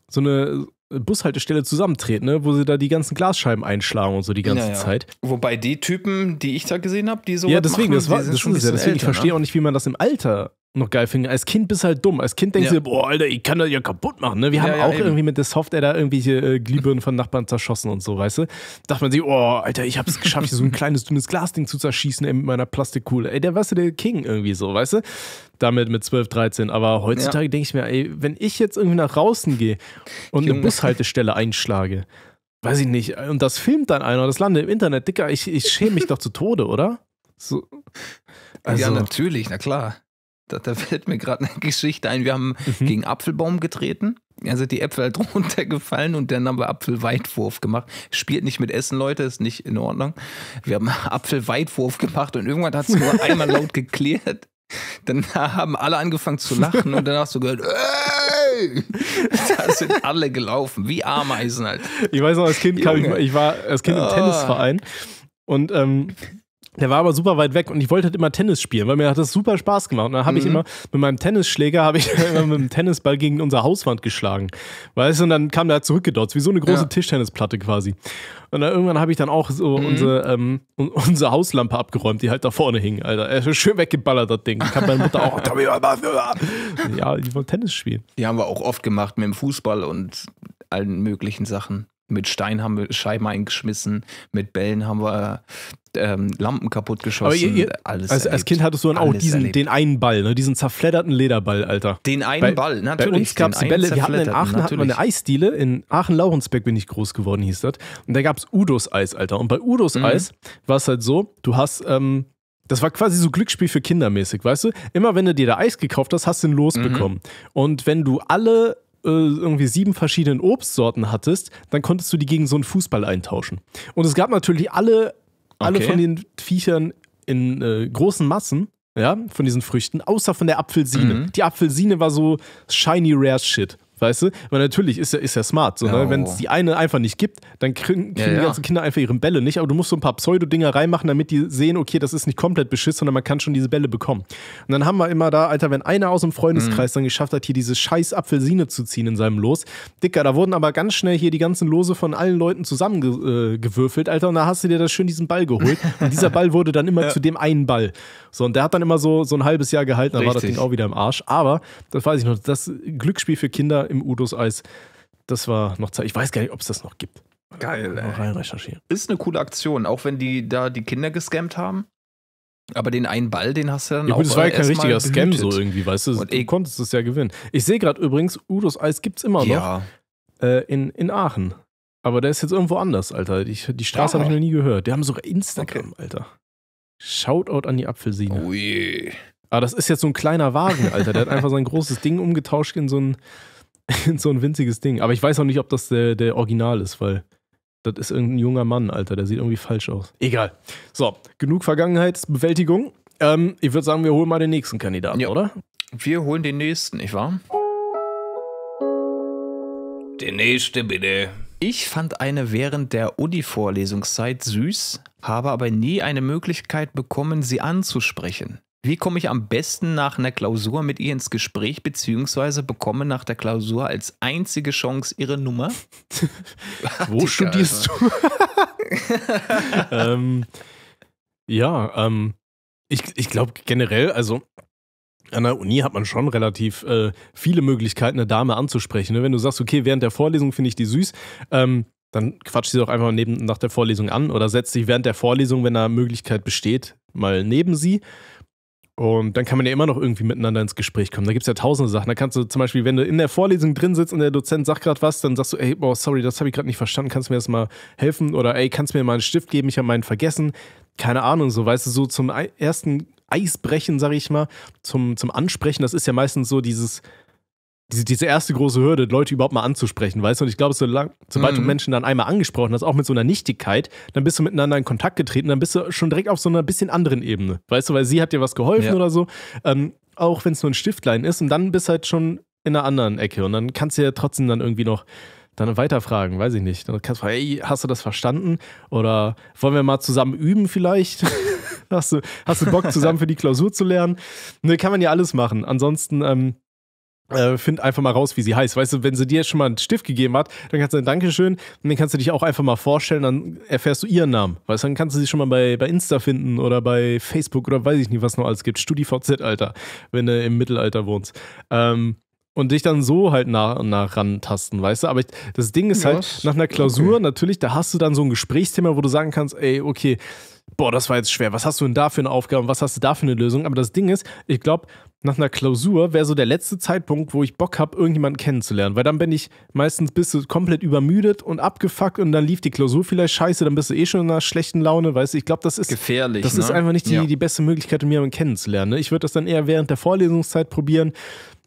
so eine äh, Bushaltestelle zusammentreten, ne? wo sie da die ganzen Glasscheiben einschlagen und so die ganze ja, Zeit. Wobei die Typen, die ich da gesehen habe, die so. Ja, deswegen, machen, das war das schon sehr. Deswegen, älter, ich ne? verstehe ne? auch nicht, wie man das im Alter noch geil findet. Als Kind bist du halt dumm. Als Kind denkst ja. du, boah, Alter, ich kann das ja kaputt machen. Ne? Wir haben auch eben. irgendwie mit der Software da irgendwelche äh, Glühbirnen von Nachbarn zerschossen und so, weißt du? Dachte man sich, oh, Alter, ich habe es geschafft, so ein kleines, dünnes Glasding zu zerschießen ey, mit meiner Plastikkuhle. Ey, der warst du der King irgendwie so, weißt du? damit mit 12, 13. Aber heutzutage ja. denke ich mir, ey, wenn ich jetzt irgendwie nach draußen gehe und Junge. eine Bushaltestelle einschlage, weiß ich nicht, und das filmt dann einer, das landet im Internet, Dicker, ich, ich schäme mich doch zu Tode, oder? So, also. Ja, natürlich, na klar. Da, da fällt mir gerade eine Geschichte ein. Wir haben mhm. gegen Apfelbaum getreten. Also die Äpfel halt runtergefallen und dann haben wir Apfelweitwurf gemacht. Spielt nicht mit Essen, Leute, ist nicht in Ordnung. Wir haben Apfelweitwurf gemacht und irgendwann hat es nur einmal laut geklärt. Dann haben alle angefangen zu lachen und danach so gehört, ey! Da sind alle gelaufen, wie Ameisen halt. Ich weiß noch, als Kind kam ich, ich war als Kind im oh. Tennisverein und ähm, der war aber super weit weg und ich wollte halt immer Tennis spielen, weil mir hat das super Spaß gemacht. Und dann habe mhm. ich immer mit meinem Tennisschläger, habe ich immer mit dem Tennisball gegen unsere Hauswand geschlagen. Weißt du, und dann kam der zurückgedotzt, wie so eine große ja. Tischtennisplatte quasi. Und dann irgendwann habe ich dann auch so mhm. unsere, ähm, unsere Hauslampe abgeräumt, die halt da vorne hing, Alter. Er ist schön weggeballert, das Ding. Ich habe meine Mutter auch, ja, die wollte Tennis spielen. Die haben wir auch oft gemacht mit dem Fußball und allen möglichen Sachen. Mit Stein haben wir Scheiben eingeschmissen, mit Bällen haben wir ähm, Lampen kaputt geschossen. Ihr, ihr, alles als, als, Kind hattest du dann auch diesen, den einen Ball, ne? diesen zerfledderten Lederball, Alter. Den einen bei, Ball, natürlich. Bei uns gab es die Bälle, wir hatten in Aachen hatten wir eine Eisdiele, in Aachen-Laurensbeck bin ich groß geworden, hieß das. Und da gab es Udos Eis, Alter. Und bei Udos mhm. Eis war es halt so, du hast ähm, das war quasi so Glücksspiel für Kindermäßig, weißt du? Immer wenn du dir da Eis gekauft hast, hast du ihn losbekommen. mhm. Und wenn du alle äh, irgendwie sieben verschiedenen Obstsorten hattest, dann konntest du die gegen so einen Fußball eintauschen. Und es gab natürlich alle, alle okay. von den Viechern in äh, großen Massen, ja, von diesen Früchten, außer von der Apfelsine. Mhm. Die Apfelsine war so shiny rare shit. Weißt du? Weil natürlich ist ja, ist ja smart. So, oh. Ne? Wenn es genau. die eine einfach nicht gibt, dann kriegen, kriegen ja, die ganzen Kinder einfach ihre Bälle nicht. Aber du musst so ein paar Pseudo-Dinger reinmachen, damit die sehen, okay, das ist nicht komplett beschiss, sondern man kann schon diese Bälle bekommen. Und dann haben wir immer da, Alter, wenn einer aus dem Freundeskreis mhm. dann geschafft hat, hier diese scheiß Apfelsine zu ziehen in seinem Los. Dicker, da wurden aber ganz schnell hier die ganzen Lose von allen Leuten zusammengewürfelt, äh, Alter. Und da hast du dir da schön diesen Ball geholt. und dieser Ball wurde dann immer ja. zu dem einen Ball. So, und der hat dann immer so, so ein halbes Jahr gehalten, dann Richtig. war das Ding auch wieder im Arsch. Aber, das weiß ich noch, das Glücksspiel für Kinder im Udos Eis. Das war noch Zeit. Ich weiß gar nicht, ob es das noch gibt. Geil. Ey. Rein recherchieren. Ist eine coole Aktion, auch wenn die da die Kinder gescammt haben. Aber den einen Ball, den hast du dann ja, auch. Gut, das war ja kein richtiger Scam so irgendwie, weißt du? Und du konntest es ja gewinnen. Ich sehe gerade übrigens, Udos Eis gibt es immer ja. noch äh, in, in Aachen. Aber der ist jetzt irgendwo anders, Alter. Die, die Straße ja. habe ich noch nie gehört. Die haben sogar Instagram, okay. Alter. Shoutout an die Apfelsine. Ui. je. Ah, Aber das ist jetzt so ein kleiner Wagen, Alter. Der hat einfach sein großes Ding umgetauscht in so ein in so ein winziges Ding. Aber ich weiß auch nicht, ob das der, der Original ist, weil das ist irgendein junger Mann, Alter. Der sieht irgendwie falsch aus. Egal. So, genug Vergangenheitsbewältigung. Ähm, ich würde sagen, wir holen mal den nächsten Kandidaten, ja. oder? Wir holen den nächsten, nicht wahr? Der nächste, bitte. Ich fand eine während der Uni-Vorlesungszeit süß, habe aber nie eine Möglichkeit bekommen, sie anzusprechen. Wie komme ich am besten nach einer Klausur mit ihr ins Gespräch, beziehungsweise bekomme nach der Klausur als einzige Chance ihre Nummer? Wo studierst du? ähm, ja, ähm, ich, ich glaube generell, also an der Uni hat man schon relativ äh, viele Möglichkeiten, eine Dame anzusprechen. Ne? Wenn du sagst, okay, während der Vorlesung finde ich die süß, ähm, dann quatscht sie doch einfach neben, nach der Vorlesung an oder setzt sich während der Vorlesung, wenn da Möglichkeit besteht, mal neben sie. Und dann kann man ja immer noch irgendwie miteinander ins Gespräch kommen. Da gibt es ja tausende Sachen. Da kannst du zum Beispiel, wenn du in der Vorlesung drin sitzt und der Dozent sagt gerade was, dann sagst du, ey, boah, sorry, das habe ich gerade nicht verstanden, kannst du mir das mal helfen? Oder ey, kannst du mir mal einen Stift geben, ich habe meinen vergessen. Keine Ahnung, so weißt du, so zum ersten Eisbrechen, sage ich mal, zum, zum Ansprechen, das ist ja meistens so dieses, diese, diese erste große Hürde, Leute überhaupt mal anzusprechen, weißt du? Und ich glaube, so sobald mhm. du Menschen dann einmal angesprochen hast, auch mit so einer Nichtigkeit, dann bist du miteinander in Kontakt getreten, dann bist du schon direkt auf so einer bisschen anderen Ebene, weißt du? Weil sie hat dir was geholfen ja. oder so, ähm, auch wenn es nur ein Stiftlein ist und dann bist du halt schon in einer anderen Ecke und dann kannst du ja trotzdem dann irgendwie noch dann weiterfragen, weiß ich nicht. Dann kannst du fragen, hey, hast du das verstanden? Oder wollen wir mal zusammen üben vielleicht? hast, du, hast du Bock, zusammen für die Klausur zu lernen? Ne, kann man ja alles machen. Ansonsten, ähm, äh, find einfach mal raus, wie sie heißt. Weißt du, wenn sie dir jetzt schon mal einen Stift gegeben hat, dann kannst du ein Dankeschön und dann kannst du dich auch einfach mal vorstellen, dann erfährst du ihren Namen. Weißt du, dann kannst du sie schon mal bei, bei Insta finden oder bei Facebook oder weiß ich nicht, was noch alles gibt. StudiVZ, Alter, wenn du im Mittelalter wohnst. Ähm, und dich dann so halt nach und nach rantasten, weißt du? Aber ich, das Ding ist halt, nach einer Klausur, okay. natürlich, da hast du dann so ein Gesprächsthema, wo du sagen kannst, ey, okay, boah, das war jetzt schwer, was hast du denn da für eine Aufgabe und was hast du da für eine Lösung? Aber das Ding ist, ich glaube, nach einer Klausur wäre so der letzte Zeitpunkt, wo ich Bock habe, irgendjemanden kennenzulernen. Weil dann bin ich meistens bist du komplett übermüdet und abgefuckt und dann lief die Klausur vielleicht scheiße, dann bist du eh schon in einer schlechten Laune, weißt du? Ich glaube, das ist gefährlich. Das ne? ist einfach nicht die, ja. die beste Möglichkeit, um jemanden kennenzulernen. Ne? Ich würde das dann eher während der Vorlesungszeit probieren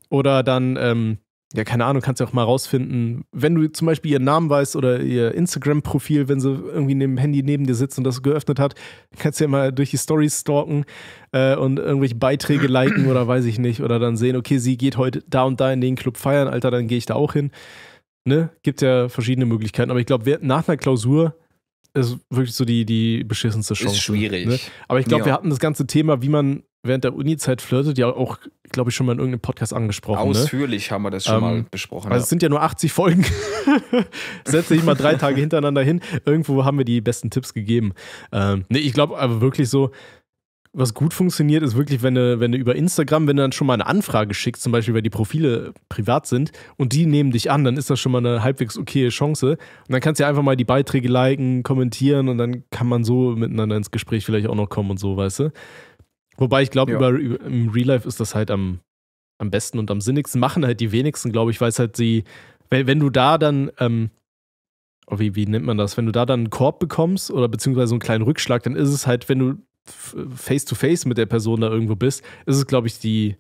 oder dann ähm, ja, keine Ahnung, kannst ja auch mal rausfinden, wenn du zum Beispiel ihren Namen weißt oder ihr Instagram-Profil, wenn sie irgendwie neben dem Handy neben dir sitzt und das geöffnet hat, kannst du ja mal durch die Stories stalken äh, und irgendwelche Beiträge liken oder weiß ich nicht. Oder dann sehen, okay, sie geht heute da und da in den Club feiern, Alter, dann gehe ich da auch hin. Ne? Gibt ja verschiedene Möglichkeiten. Aber ich glaube, nach einer Klausur ist wirklich so die, die beschissenste Chance. Ist ne? schwierig. Ne? Aber ich glaube, ja. wir hatten das ganze Thema, wie man während der Uni-Zeit flirtet, ja auch, glaube ich, schon mal in irgendeinem Podcast angesprochen. Ne? Ausführlich ne? haben wir das schon ähm, mal besprochen. Also ja. es sind ja nur 80 Folgen. Setze ich mal drei Tage hintereinander hin. Irgendwo haben wir die besten Tipps gegeben. Ähm, nee, ich glaube aber wirklich so, was gut funktioniert, ist wirklich, wenn du, wenn du über Instagram, wenn du dann schon mal eine Anfrage schickst, zum Beispiel, weil die Profile privat sind und die nehmen dich an, dann ist das schon mal eine halbwegs okaye Chance. Und dann kannst du ja einfach mal die Beiträge liken, kommentieren und dann kann man so miteinander ins Gespräch vielleicht auch noch kommen und so, weißt du? Wobei ich glaube, ja. über, über, im Real Life ist das halt am, am besten und am sinnigsten. Machen halt die wenigsten, glaube ich, weil es halt sie, wenn, wenn du da dann, ähm, oh, wie, wie nennt man das, wenn du da dann einen Korb bekommst oder beziehungsweise so einen kleinen Rückschlag, dann ist es halt, wenn du face to face mit der Person da irgendwo bist, ist es, glaube ich, die,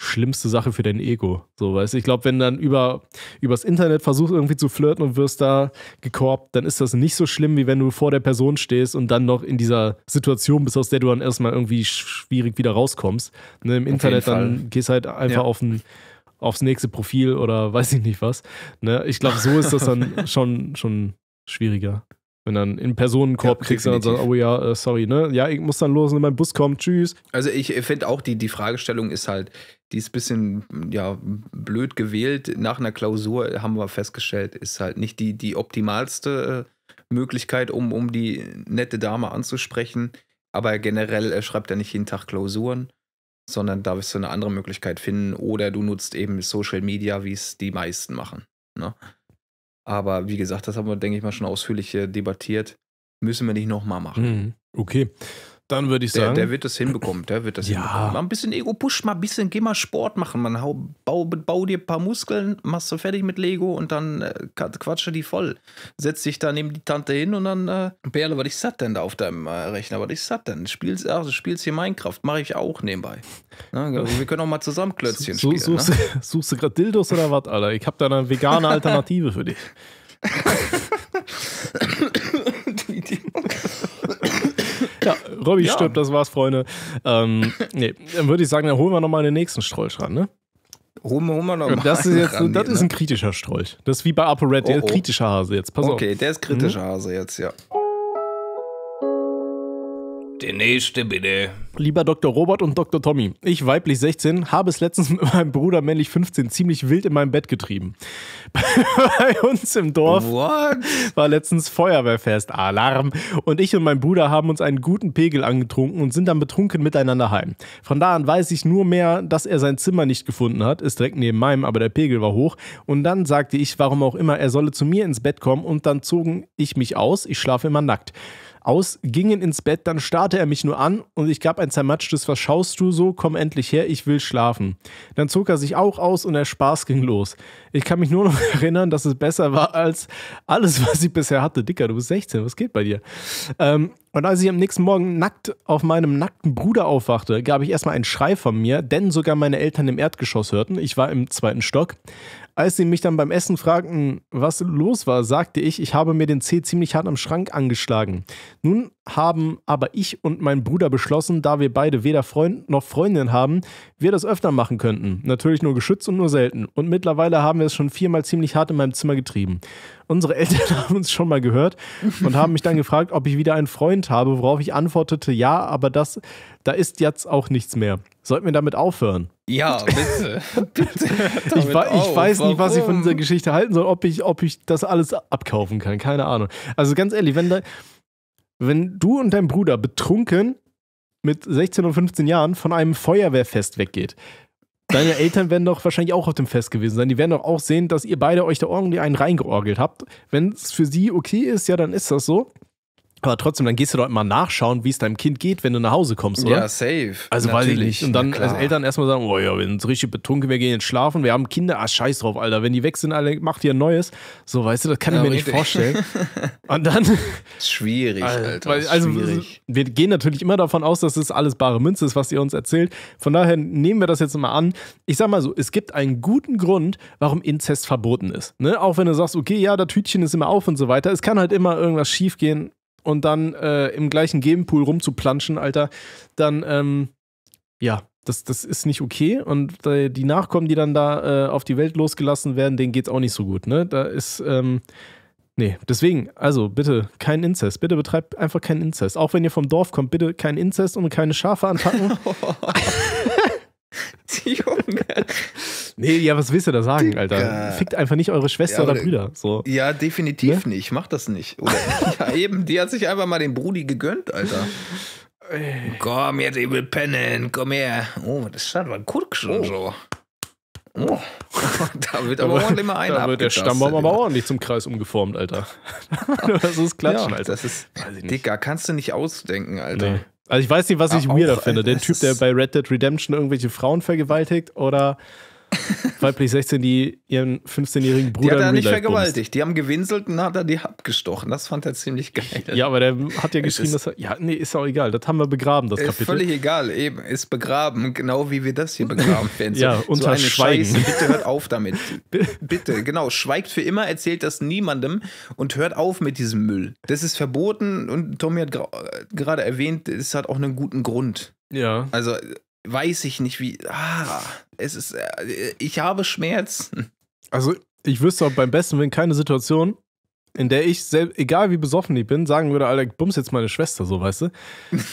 schlimmste Sache für dein Ego. So, weißt ich glaube, wenn dann über übers Internet versuchst irgendwie zu flirten und wirst da gekorbt, dann ist das nicht so schlimm, wie wenn du vor der Person stehst und dann noch in dieser Situation bist, aus der du dann erstmal irgendwie schwierig wieder rauskommst. Ne, Im auf Internet dann gehst halt einfach ja. auf ein aufs nächste Profil oder weiß ich nicht was. Ne, ich glaube, so ist das dann schon, schon schwieriger wenn dann in Personenkorb ja, kriegst und sagst, oh ja, äh, sorry, ne? Ja, ich muss dann los, wenn mein Bus kommt, tschüss. Also ich finde auch, die, die Fragestellung ist halt, die ist ein bisschen ja, blöd gewählt. Nach einer Klausur äh, haben wir festgestellt, ist halt nicht die, die optimalste äh, Möglichkeit, um, um die nette Dame anzusprechen. Aber generell schreibt er nicht jeden Tag Klausuren, sondern da wirst du eine andere Möglichkeit finden. Oder du nutzt eben Social Media, wie es die meisten machen. Ne? Aber wie gesagt, das haben wir, denke ich mal, schon ausführlich äh, debattiert. Müssen wir nicht nochmal machen. Mhm. Okay. Dann würde ich sagen. Der, der, wird das hinbekommen, der wird das ja. hinbekommen. Mal ein bisschen Ego-Push, mal ein bisschen, geh mal Sport machen. Man hau, bau, bau dir ein paar Muskeln, machst du fertig mit Lego und dann äh, quatsche die voll. Setz dich da neben die Tante hin und dann, äh, Perle, was ist das denn da auf deinem äh, Rechner? Was ist das denn? Spielst, ach, du spielst hier Minecraft, mache ich auch nebenbei. Na, also wir können auch mal zusammen Klötzchen so, spielen. Suchst, ne? suchst du gerade Dildos oder was, Alter? Ich habe da eine vegane Alternative für dich. ja, Robby ja. stirbt, das war's, Freunde. Ähm, nee, dann würde ich sagen, dann holen wir nochmal den nächsten Strolch ran, ne? Holen wir, holen wir nochmal. Das ist jetzt, ran, das ne? ist ein kritischer Strolch. Das ist wie bei ApoRed, oh, der oh. oh. kritischer Hase jetzt. Pass okay, auf. Okay, der ist kritischer mhm. Hase jetzt, ja. Der nächste bitte. Lieber Dr. Robert und Dr. Tommy, ich weiblich 16 habe es letztens mit meinem Bruder männlich 15 ziemlich wild in meinem Bett getrieben. Bei uns im Dorf What? war letztens Feuerwehrfest, Alarm. Und ich und mein Bruder haben uns einen guten Pegel angetrunken und sind dann betrunken miteinander heim. Von da an weiß ich nur mehr, dass er sein Zimmer nicht gefunden hat, ist direkt neben meinem, aber der Pegel war hoch. Und dann sagte ich, warum auch immer, er solle zu mir ins Bett kommen und dann zogen ich mich aus, ich schlafe immer nackt aus, gingen ins Bett, dann starrte er mich nur an und ich gab ein zermatschtes, was schaust du so, komm endlich her, ich will schlafen. Dann zog er sich auch aus und der Spaß ging los. Ich kann mich nur noch erinnern, dass es besser war als alles, was ich bisher hatte. Dicker, du bist 16, was geht bei dir? Ähm, und als ich am nächsten Morgen nackt auf meinem nackten Bruder aufwachte, gab ich erstmal einen Schrei von mir, denn sogar meine Eltern im Erdgeschoss hörten. Ich war im zweiten Stock. Als sie mich dann beim Essen fragten, was los war, sagte ich, ich habe mir den Zeh ziemlich hart am Schrank angeschlagen. Nun haben aber ich und mein Bruder beschlossen, da wir beide weder Freund noch Freundin haben, wir das öfter machen könnten. Natürlich nur geschützt und nur selten. Und mittlerweile haben wir es schon viermal ziemlich hart in meinem Zimmer getrieben. Unsere Eltern haben uns schon mal gehört und haben mich dann gefragt, ob ich wieder einen Freund habe, worauf ich antwortete, ja, aber das, da ist jetzt auch nichts mehr. Sollten wir damit aufhören? Ja, bitte. bitte ich, wa ich, weiß nicht, was ich von dieser Geschichte halten soll, ob ich, ob ich das alles abkaufen kann. Keine Ahnung. Also ganz ehrlich, wenn, da, wenn du und dein Bruder betrunken mit 16 und 15 Jahren von einem Feuerwehrfest weggeht, Deine Eltern werden doch wahrscheinlich auch auf dem Fest gewesen sein. Die werden doch auch sehen, dass ihr beide euch da irgendwie einen reingeorgelt habt. Wenn es für sie okay ist, ja, dann ist das so. Aber trotzdem, dann gehst du dort mal nachschauen, wie es deinem Kind geht, wenn du nach Hause kommst, oder? Ja, safe. Also Natürlich. weiß ich nicht. Und dann als Eltern erstmal sagen, oh ja, wir sind richtig betrunken, wir gehen jetzt schlafen, wir haben Kinder, ah scheiß drauf, Alter, wenn die weg sind, alle mach dir ein neues. So, weißt du, das kann ja, ich mir richtig. nicht vorstellen. Und dann... Schwierig, also, Alter. Weil, also, schwierig. Wir gehen natürlich immer davon aus, dass das alles bare Münze ist, was ihr uns erzählt. Von daher nehmen wir das jetzt mal an. Ich sag mal so, es gibt einen guten Grund, warum Inzest verboten ist. Ne? Auch wenn du sagst, okay, ja, das Tütchen ist immer auf und so weiter. Es kann halt immer irgendwas schiefgehen und dann äh, im gleichen Gamepool rumzuplanschen, Alter, dann, ähm, ja, das, das ist nicht okay. Und äh, die Nachkommen, die dann da äh, auf die Welt losgelassen werden, denen geht's auch nicht so gut, ne? Da ist, ähm, Nee, deswegen, also bitte kein Inzest. Bitte betreibt einfach keinen Inzest. Auch wenn ihr vom Dorf kommt, bitte keinen Inzest und keine Schafe anpacken. Die Junge. Nee, ja, was willst du da sagen, Digga. Alter? Fickt einfach nicht eure Schwester ja, oder, oder, Brüder. So. Ja, definitiv ne? nicht. Mach das nicht. Oder, ja, eben, die hat sich einfach mal den Brudi gegönnt, Alter. Komm, jetzt ich will pennen, komm her. Oh, das schaut mal Kurk schon oh. so. Oh. da wird aber, aber ordentlich mal einer. Da wird der Stammbaum aber ordentlich zum Kreis umgeformt, Alter. das ist Klatschen, ja, Alter. Das ist, Dicker, kannst du nicht ausdenken, Alter. Nee. Also ich weiß nicht, was ich weirder finde. Den Typ, der bei Red Dead Redemption irgendwelche Frauen vergewaltigt oder weiblich 16, die ihren 15-jährigen Bruder. Die hat er nicht vergewaltigt. Bumst. Die haben gewinselt und hat er die abgestochen. Das fand er ziemlich geil. Ja, aber der hat ja geschrieben, dass er. Ja, nee, ist auch egal. Das haben wir begraben, das ist Kapitel. Völlig egal, eben. Ist begraben, genau wie wir das hier begraben werden. ja, so, unter so eine Schweigen. Scheiße. Bitte hört auf damit. Bitte, genau. Schweigt für immer, erzählt das niemandem und hört auf mit diesem Müll. Das ist verboten und Tommy hat äh, gerade erwähnt, es hat auch einen guten Grund. Ja. Also weiß ich nicht wie. Ah, es ist. Äh, ich habe Schmerzen. Also, ich wüsste auch beim besten Willen keine Situation, in der ich, selbst, egal wie besoffen ich bin, sagen würde, Alter, ich bums jetzt meine Schwester, so weißt du?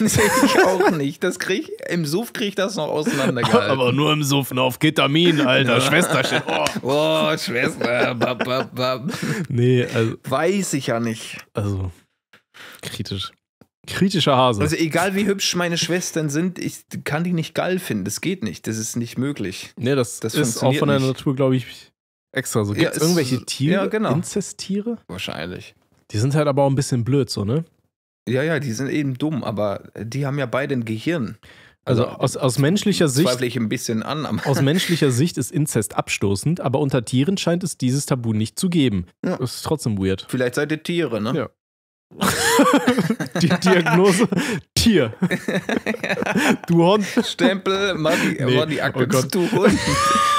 ich auch nicht. Das krieg ich, Im Suff krieg ich das noch auseinander. Aber nur im Suffen auf Ketamin, Alter. Schwester steht. Oh, oh Schwester. Bab, bab, bab. Nee, also. Weiß ich ja nicht. Also, kritisch. Kritischer Hase. Also egal wie hübsch meine Schwestern sind, ich kann die nicht geil finden. Das geht nicht. Das ist nicht möglich. Nee, das, das ist auch von der nicht. Natur, glaube ich, extra so. Gibt es ja, irgendwelche Tiere? Ja, genau. Inzesttiere? Wahrscheinlich. Die sind halt aber auch ein bisschen blöd, so, ne? Ja, ja, die sind eben dumm, aber die haben ja beide ein Gehirn. Also, also aus, aus menschlicher Sicht. Zweifle ich ein bisschen an. aus menschlicher Sicht ist Inzest abstoßend, aber unter Tieren scheint es dieses Tabu nicht zu geben. Ja. Das ist trotzdem weird. Vielleicht seid ihr Tiere, ne? Ja die Diagnose, Tier. du Hund. Stempel, mach die, nee. mach die Akte oh du Hund.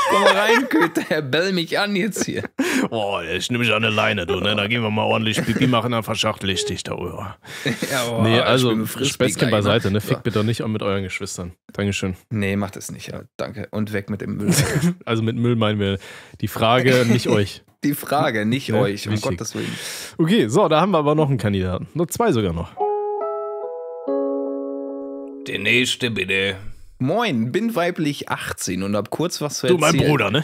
Komm mal rein, Köter, bell mich an jetzt hier. Oh, ich nehme mich an der Leine, du, ne? Da gehen wir mal ordentlich Pipi machen, dann verschachtel ich dich da rüber. Oh. ja, oh, nee, also Spätzchen beiseite, ne? Fickt bitte nicht an mit euren Geschwistern. Dankeschön. Nee, macht es nicht, ja. Danke. Und weg mit dem Müll. also mit Müll meinen wir die Frage, nicht euch. Die Frage, nicht ja, ne? euch, um Gottes Willen. Okay, so, da haben wir aber noch einen Kandidaten. Nur zwei sogar noch. Der nächste, bitte. Moin, bin weiblich 18 und hab kurz was zu erzählen. Du, mein Bruder, ne?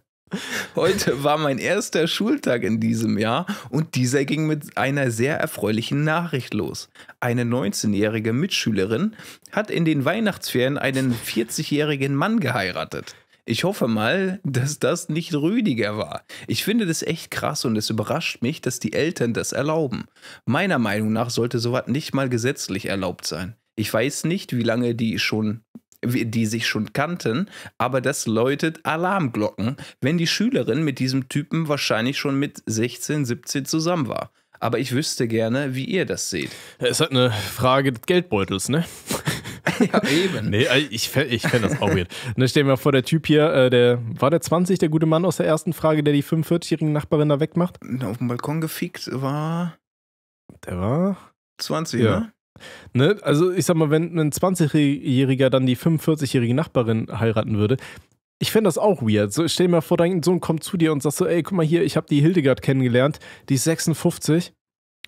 Heute war mein erster Schultag in diesem Jahr und dieser ging mit einer sehr erfreulichen Nachricht los. Eine 19-jährige Mitschülerin hat in den Weihnachtsferien einen 40-jährigen Mann geheiratet. Ich hoffe mal, dass das nicht Rüdiger war. Ich finde das echt krass und es überrascht mich, dass die Eltern das erlauben. Meiner Meinung nach sollte sowas nicht mal gesetzlich erlaubt sein. Ich weiß nicht, wie lange die schon die sich schon kannten, aber das läutet Alarmglocken, wenn die Schülerin mit diesem Typen wahrscheinlich schon mit 16, 17 zusammen war. Aber ich wüsste gerne, wie ihr das seht. Es ist halt eine Frage des Geldbeutels, ne? ja, eben. Nee, äh, ich, ich fände das auch weird. Ne, stellen wir vor, der Typ hier, äh, der war der 20, der gute Mann aus der ersten Frage, der die 45-jährigen Nachbarin da wegmacht? Auf dem Balkon gefickt war. Der war. 20, ja. ne? Ne? Also ich sag mal, wenn ein 20-Jähriger dann die 45-jährige Nachbarin heiraten würde, ich fände das auch weird. So, stell dir mal vor, dein Sohn kommt zu dir und sagt so, ey, guck mal hier, ich habe die Hildegard kennengelernt, die ist 56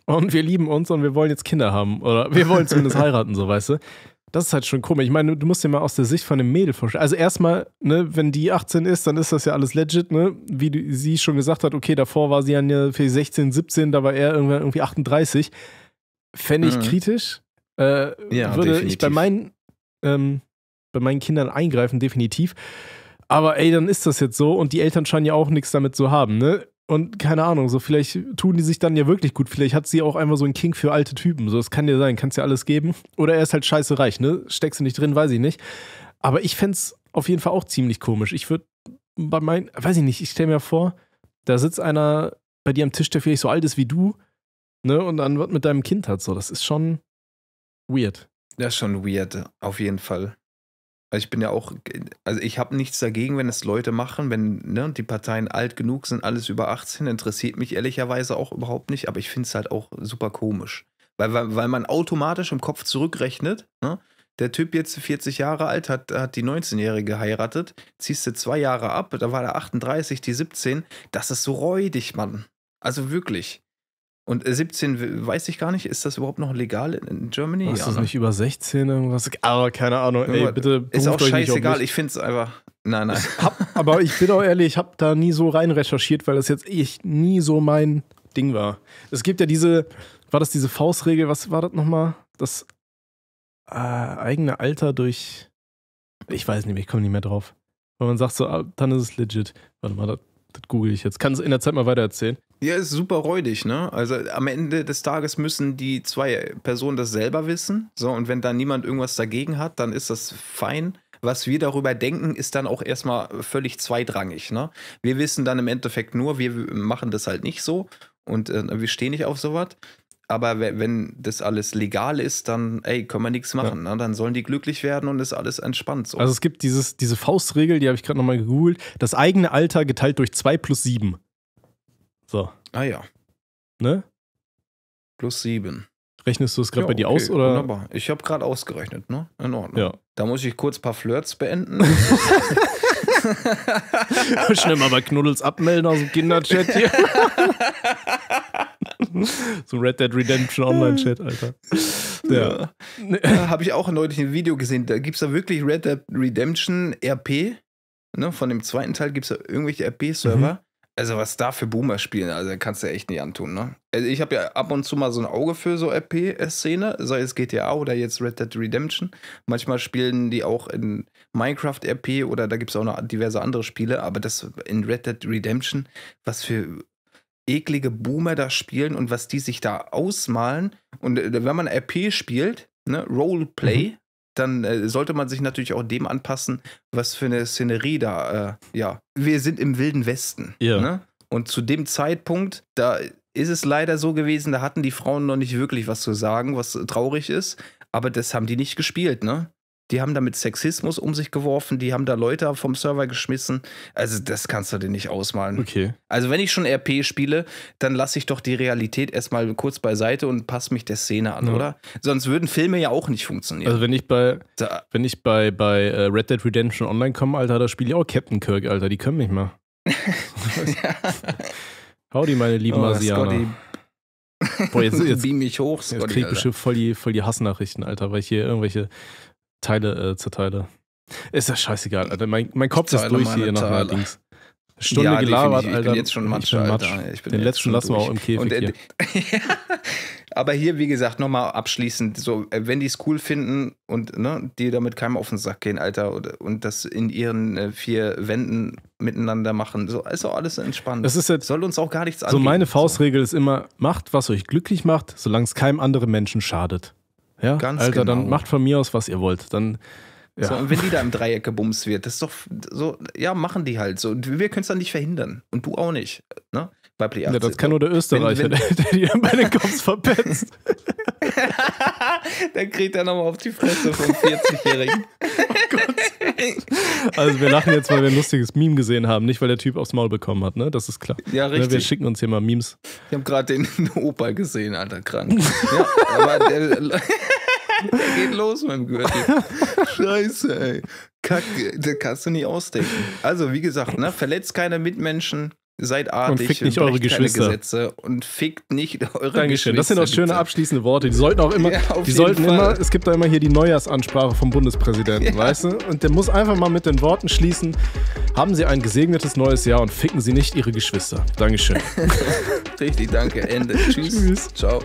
und wir lieben uns und wir wollen jetzt Kinder haben oder wir wollen zumindest heiraten, so weißt du. Das ist halt schon komisch. Ich meine, du musst dir mal aus der Sicht von einem Mädel vorstellen. Also erstmal, ne, wenn die 18 ist, dann ist das ja alles legit, ne? Wie du, sie schon gesagt hat, okay, davor war sie ja 16, 17, da war er irgendwann irgendwie 38. Fände ich mhm. kritisch. Äh, ja, würde definitiv. ich bei meinen, ähm, bei meinen Kindern eingreifen, definitiv. Aber ey, dann ist das jetzt so und die Eltern scheinen ja auch nichts damit zu haben, ne? Und keine Ahnung, so vielleicht tun die sich dann ja wirklich gut. Vielleicht hat sie auch einmal so einen King für alte Typen. So, das kann ja sein, kannst ja alles geben. Oder er ist halt scheiße reich, ne? Steckst du nicht drin, weiß ich nicht. Aber ich fände es auf jeden Fall auch ziemlich komisch. Ich würde bei meinen, weiß ich nicht, ich stelle mir vor, da sitzt einer bei dir am Tisch, der vielleicht so alt ist wie du, ne? Und dann was mit deinem Kind hat. So, das ist schon weird. Das ist schon weird, auf jeden Fall. Also ich bin ja auch, also ich habe nichts dagegen, wenn es Leute machen, wenn ne, die Parteien alt genug sind, alles über 18, interessiert mich ehrlicherweise auch überhaupt nicht, aber ich finde es halt auch super komisch. Weil, weil, weil man automatisch im Kopf zurückrechnet, ne? der Typ jetzt 40 Jahre alt, hat, hat die 19-Jährige geheiratet, ziehst du zwei Jahre ab, da war der 38, die 17, das ist so räudig, Mann. Also wirklich. Und 17 äh, weiß ich gar nicht, ist das überhaupt noch legal in Germany? Ist das ne? nicht über 16 irgendwas? Aber keine Ahnung, ey, bitte. Ist auch scheißegal, ich finde es einfach. Nein, nein. Hab, aber ich bin auch ehrlich, ich habe da nie so rein recherchiert, weil das jetzt echt nie so mein Ding war. Es gibt ja diese, war das diese Faustregel, was war das nochmal? Das äh, eigene Alter durch. Ich weiß nicht ich komme nicht mehr drauf. Wenn man sagt so, ah, dann ist es legit. Warte mal, das, das google ich jetzt. Kann es in der Zeit mal weiter erzählen. Ja, ist super räudig, ne? Also am Ende des Tages müssen die zwei Personen das selber wissen. So, und wenn da niemand irgendwas dagegen hat, dann ist das fein. Was wir darüber denken, ist dann auch erstmal völlig zweitrangig. Ne? Wir wissen dann im Endeffekt nur, wir machen das halt nicht so und äh, wir stehen nicht auf sowas. Aber wenn das alles legal ist, dann, ey, können wir nichts machen. Ja. Ne? Dann sollen die glücklich werden und ist alles entspannt. So. Also es gibt dieses, diese Faustregel, die habe ich gerade nochmal gegoogelt, das eigene Alter geteilt durch 2 plus 7. So. Ah ja. Ne? Plus sieben. Rechnest du es gerade ja, bei dir okay, aus? Oder? Wunderbar. Ich habe gerade ausgerechnet, ne? In Ordnung. Ja. Da muss ich kurz ein paar Flirts beenden. Schnell mal bei Knuddels abmelden aus dem Kinderchat hier. so Red Dead Redemption Online-Chat, Alter. Ja. ja. Äh, habe ich auch neulich ein Video gesehen. Da gibt es da wirklich Red Dead Redemption RP. Ne? Von dem zweiten Teil gibt es da irgendwelche RP-Server. Mhm also was da für Boomer spielen, also kannst du echt nicht antun, ne? Also ich habe ja ab und zu mal so ein Auge für so RP-Szene, sei es GTA oder jetzt Red Dead Redemption. Manchmal spielen die auch in Minecraft RP oder da gibt es auch noch diverse andere Spiele, aber das in Red Dead Redemption, was für eklige Boomer da spielen und was die sich da ausmalen. Und äh, wenn man RP spielt, ne, Roleplay, mhm dann äh, sollte man sich natürlich auch dem anpassen, was für eine Szenerie da, äh, ja. Wir sind im Wilden Westen. Ja. Ne? Und zu dem Zeitpunkt, da ist es leider so gewesen, da hatten die Frauen noch nicht wirklich was zu sagen, was traurig ist. Aber das haben die nicht gespielt, ne? die haben damit Sexismus um sich geworfen, die haben da Leute vom Server geschmissen. Also das kannst du dir nicht ausmalen. Okay. Also wenn ich schon RP spiele, dann lasse ich doch die Realität erstmal kurz beiseite und passe mich der Szene an, ja. oder? Sonst würden Filme ja auch nicht funktionieren. Also wenn ich bei, wenn ich bei, bei äh, Red Dead Redemption online komme, Alter, da spiele ich auch Captain Kirk, Alter, die können mich mal. ja. Howdy, meine lieben oh, Asianer. Boah, jetzt, jetzt, Beam mich hoch, Scotty, jetzt krieg ich bestimmt voll die, voll die Hassnachrichten, Alter, weil ich hier irgendwelche Teile äh, zerteile. Ist ja scheißegal, Alter. Mein, mein Kopf ist durch hier nach einer Stunde ja, gelabert, Alter. Ich bin jetzt schon Matsch, ich bin Matsch. Alter. Ich bin Den letzten lassen durch. wir auch im Käfig. Und, hier. aber hier, wie gesagt, nochmal abschließend, so, äh, wenn die es cool finden und ne, die damit keinem auf den Sack gehen, Alter, und, und das in ihren äh, vier Wänden miteinander machen, so ist auch alles entspannt. Das ist jetzt, Soll uns auch gar nichts an. So, meine Faustregel so. ist immer, macht, was euch glücklich macht, solange es keinem anderen Menschen schadet. Ja, Ganz Alter, genau. dann macht von mir aus, was ihr wollt. Dann, ja. so, und wenn die da im Dreieck gebumst wird, das ist doch so, ja, machen die halt so. wir können es dann nicht verhindern. Und du auch nicht. Ne? Weiblich ja, das kann nur der Österreicher, wenn, wenn, der, der die dann bei den Cops verpetzt. dann kriegt er nochmal auf die Fresse vom 40-Jährigen. Oh Gott. Also wir lachen jetzt, weil wir ein lustiges Meme gesehen haben, nicht weil der Typ aufs Maul bekommen hat, ne? Das ist klar. Ja, ne, richtig. Wir schicken uns hier mal Memes. Ich habe gerade den, Opa gesehen, Alter, krank. ja, aber der, der geht los mit dem Gürtel. Scheiße, ey. Kacke, das kannst du nicht ausdenken. Also, wie gesagt, ne, verletzt keine Mitmenschen, seid artig. Und fickt nicht und eure Geschwister. Gesetze und fickt nicht eure Dankeschön. Geschwister. Das sind auch schöne abschließende Worte. Die sollten auch immer, ja, die sollten Fall. immer, es gibt da immer hier die Neujahrsansprache vom Bundespräsidenten, ja. weißt du? Und der muss einfach mal mit den Worten schließen. Haben Sie ein gesegnetes neues Jahr und ficken Sie nicht Ihre Geschwister. Dankeschön. Richtig, danke. Ende. Tschüss. Tschüss. Ciao.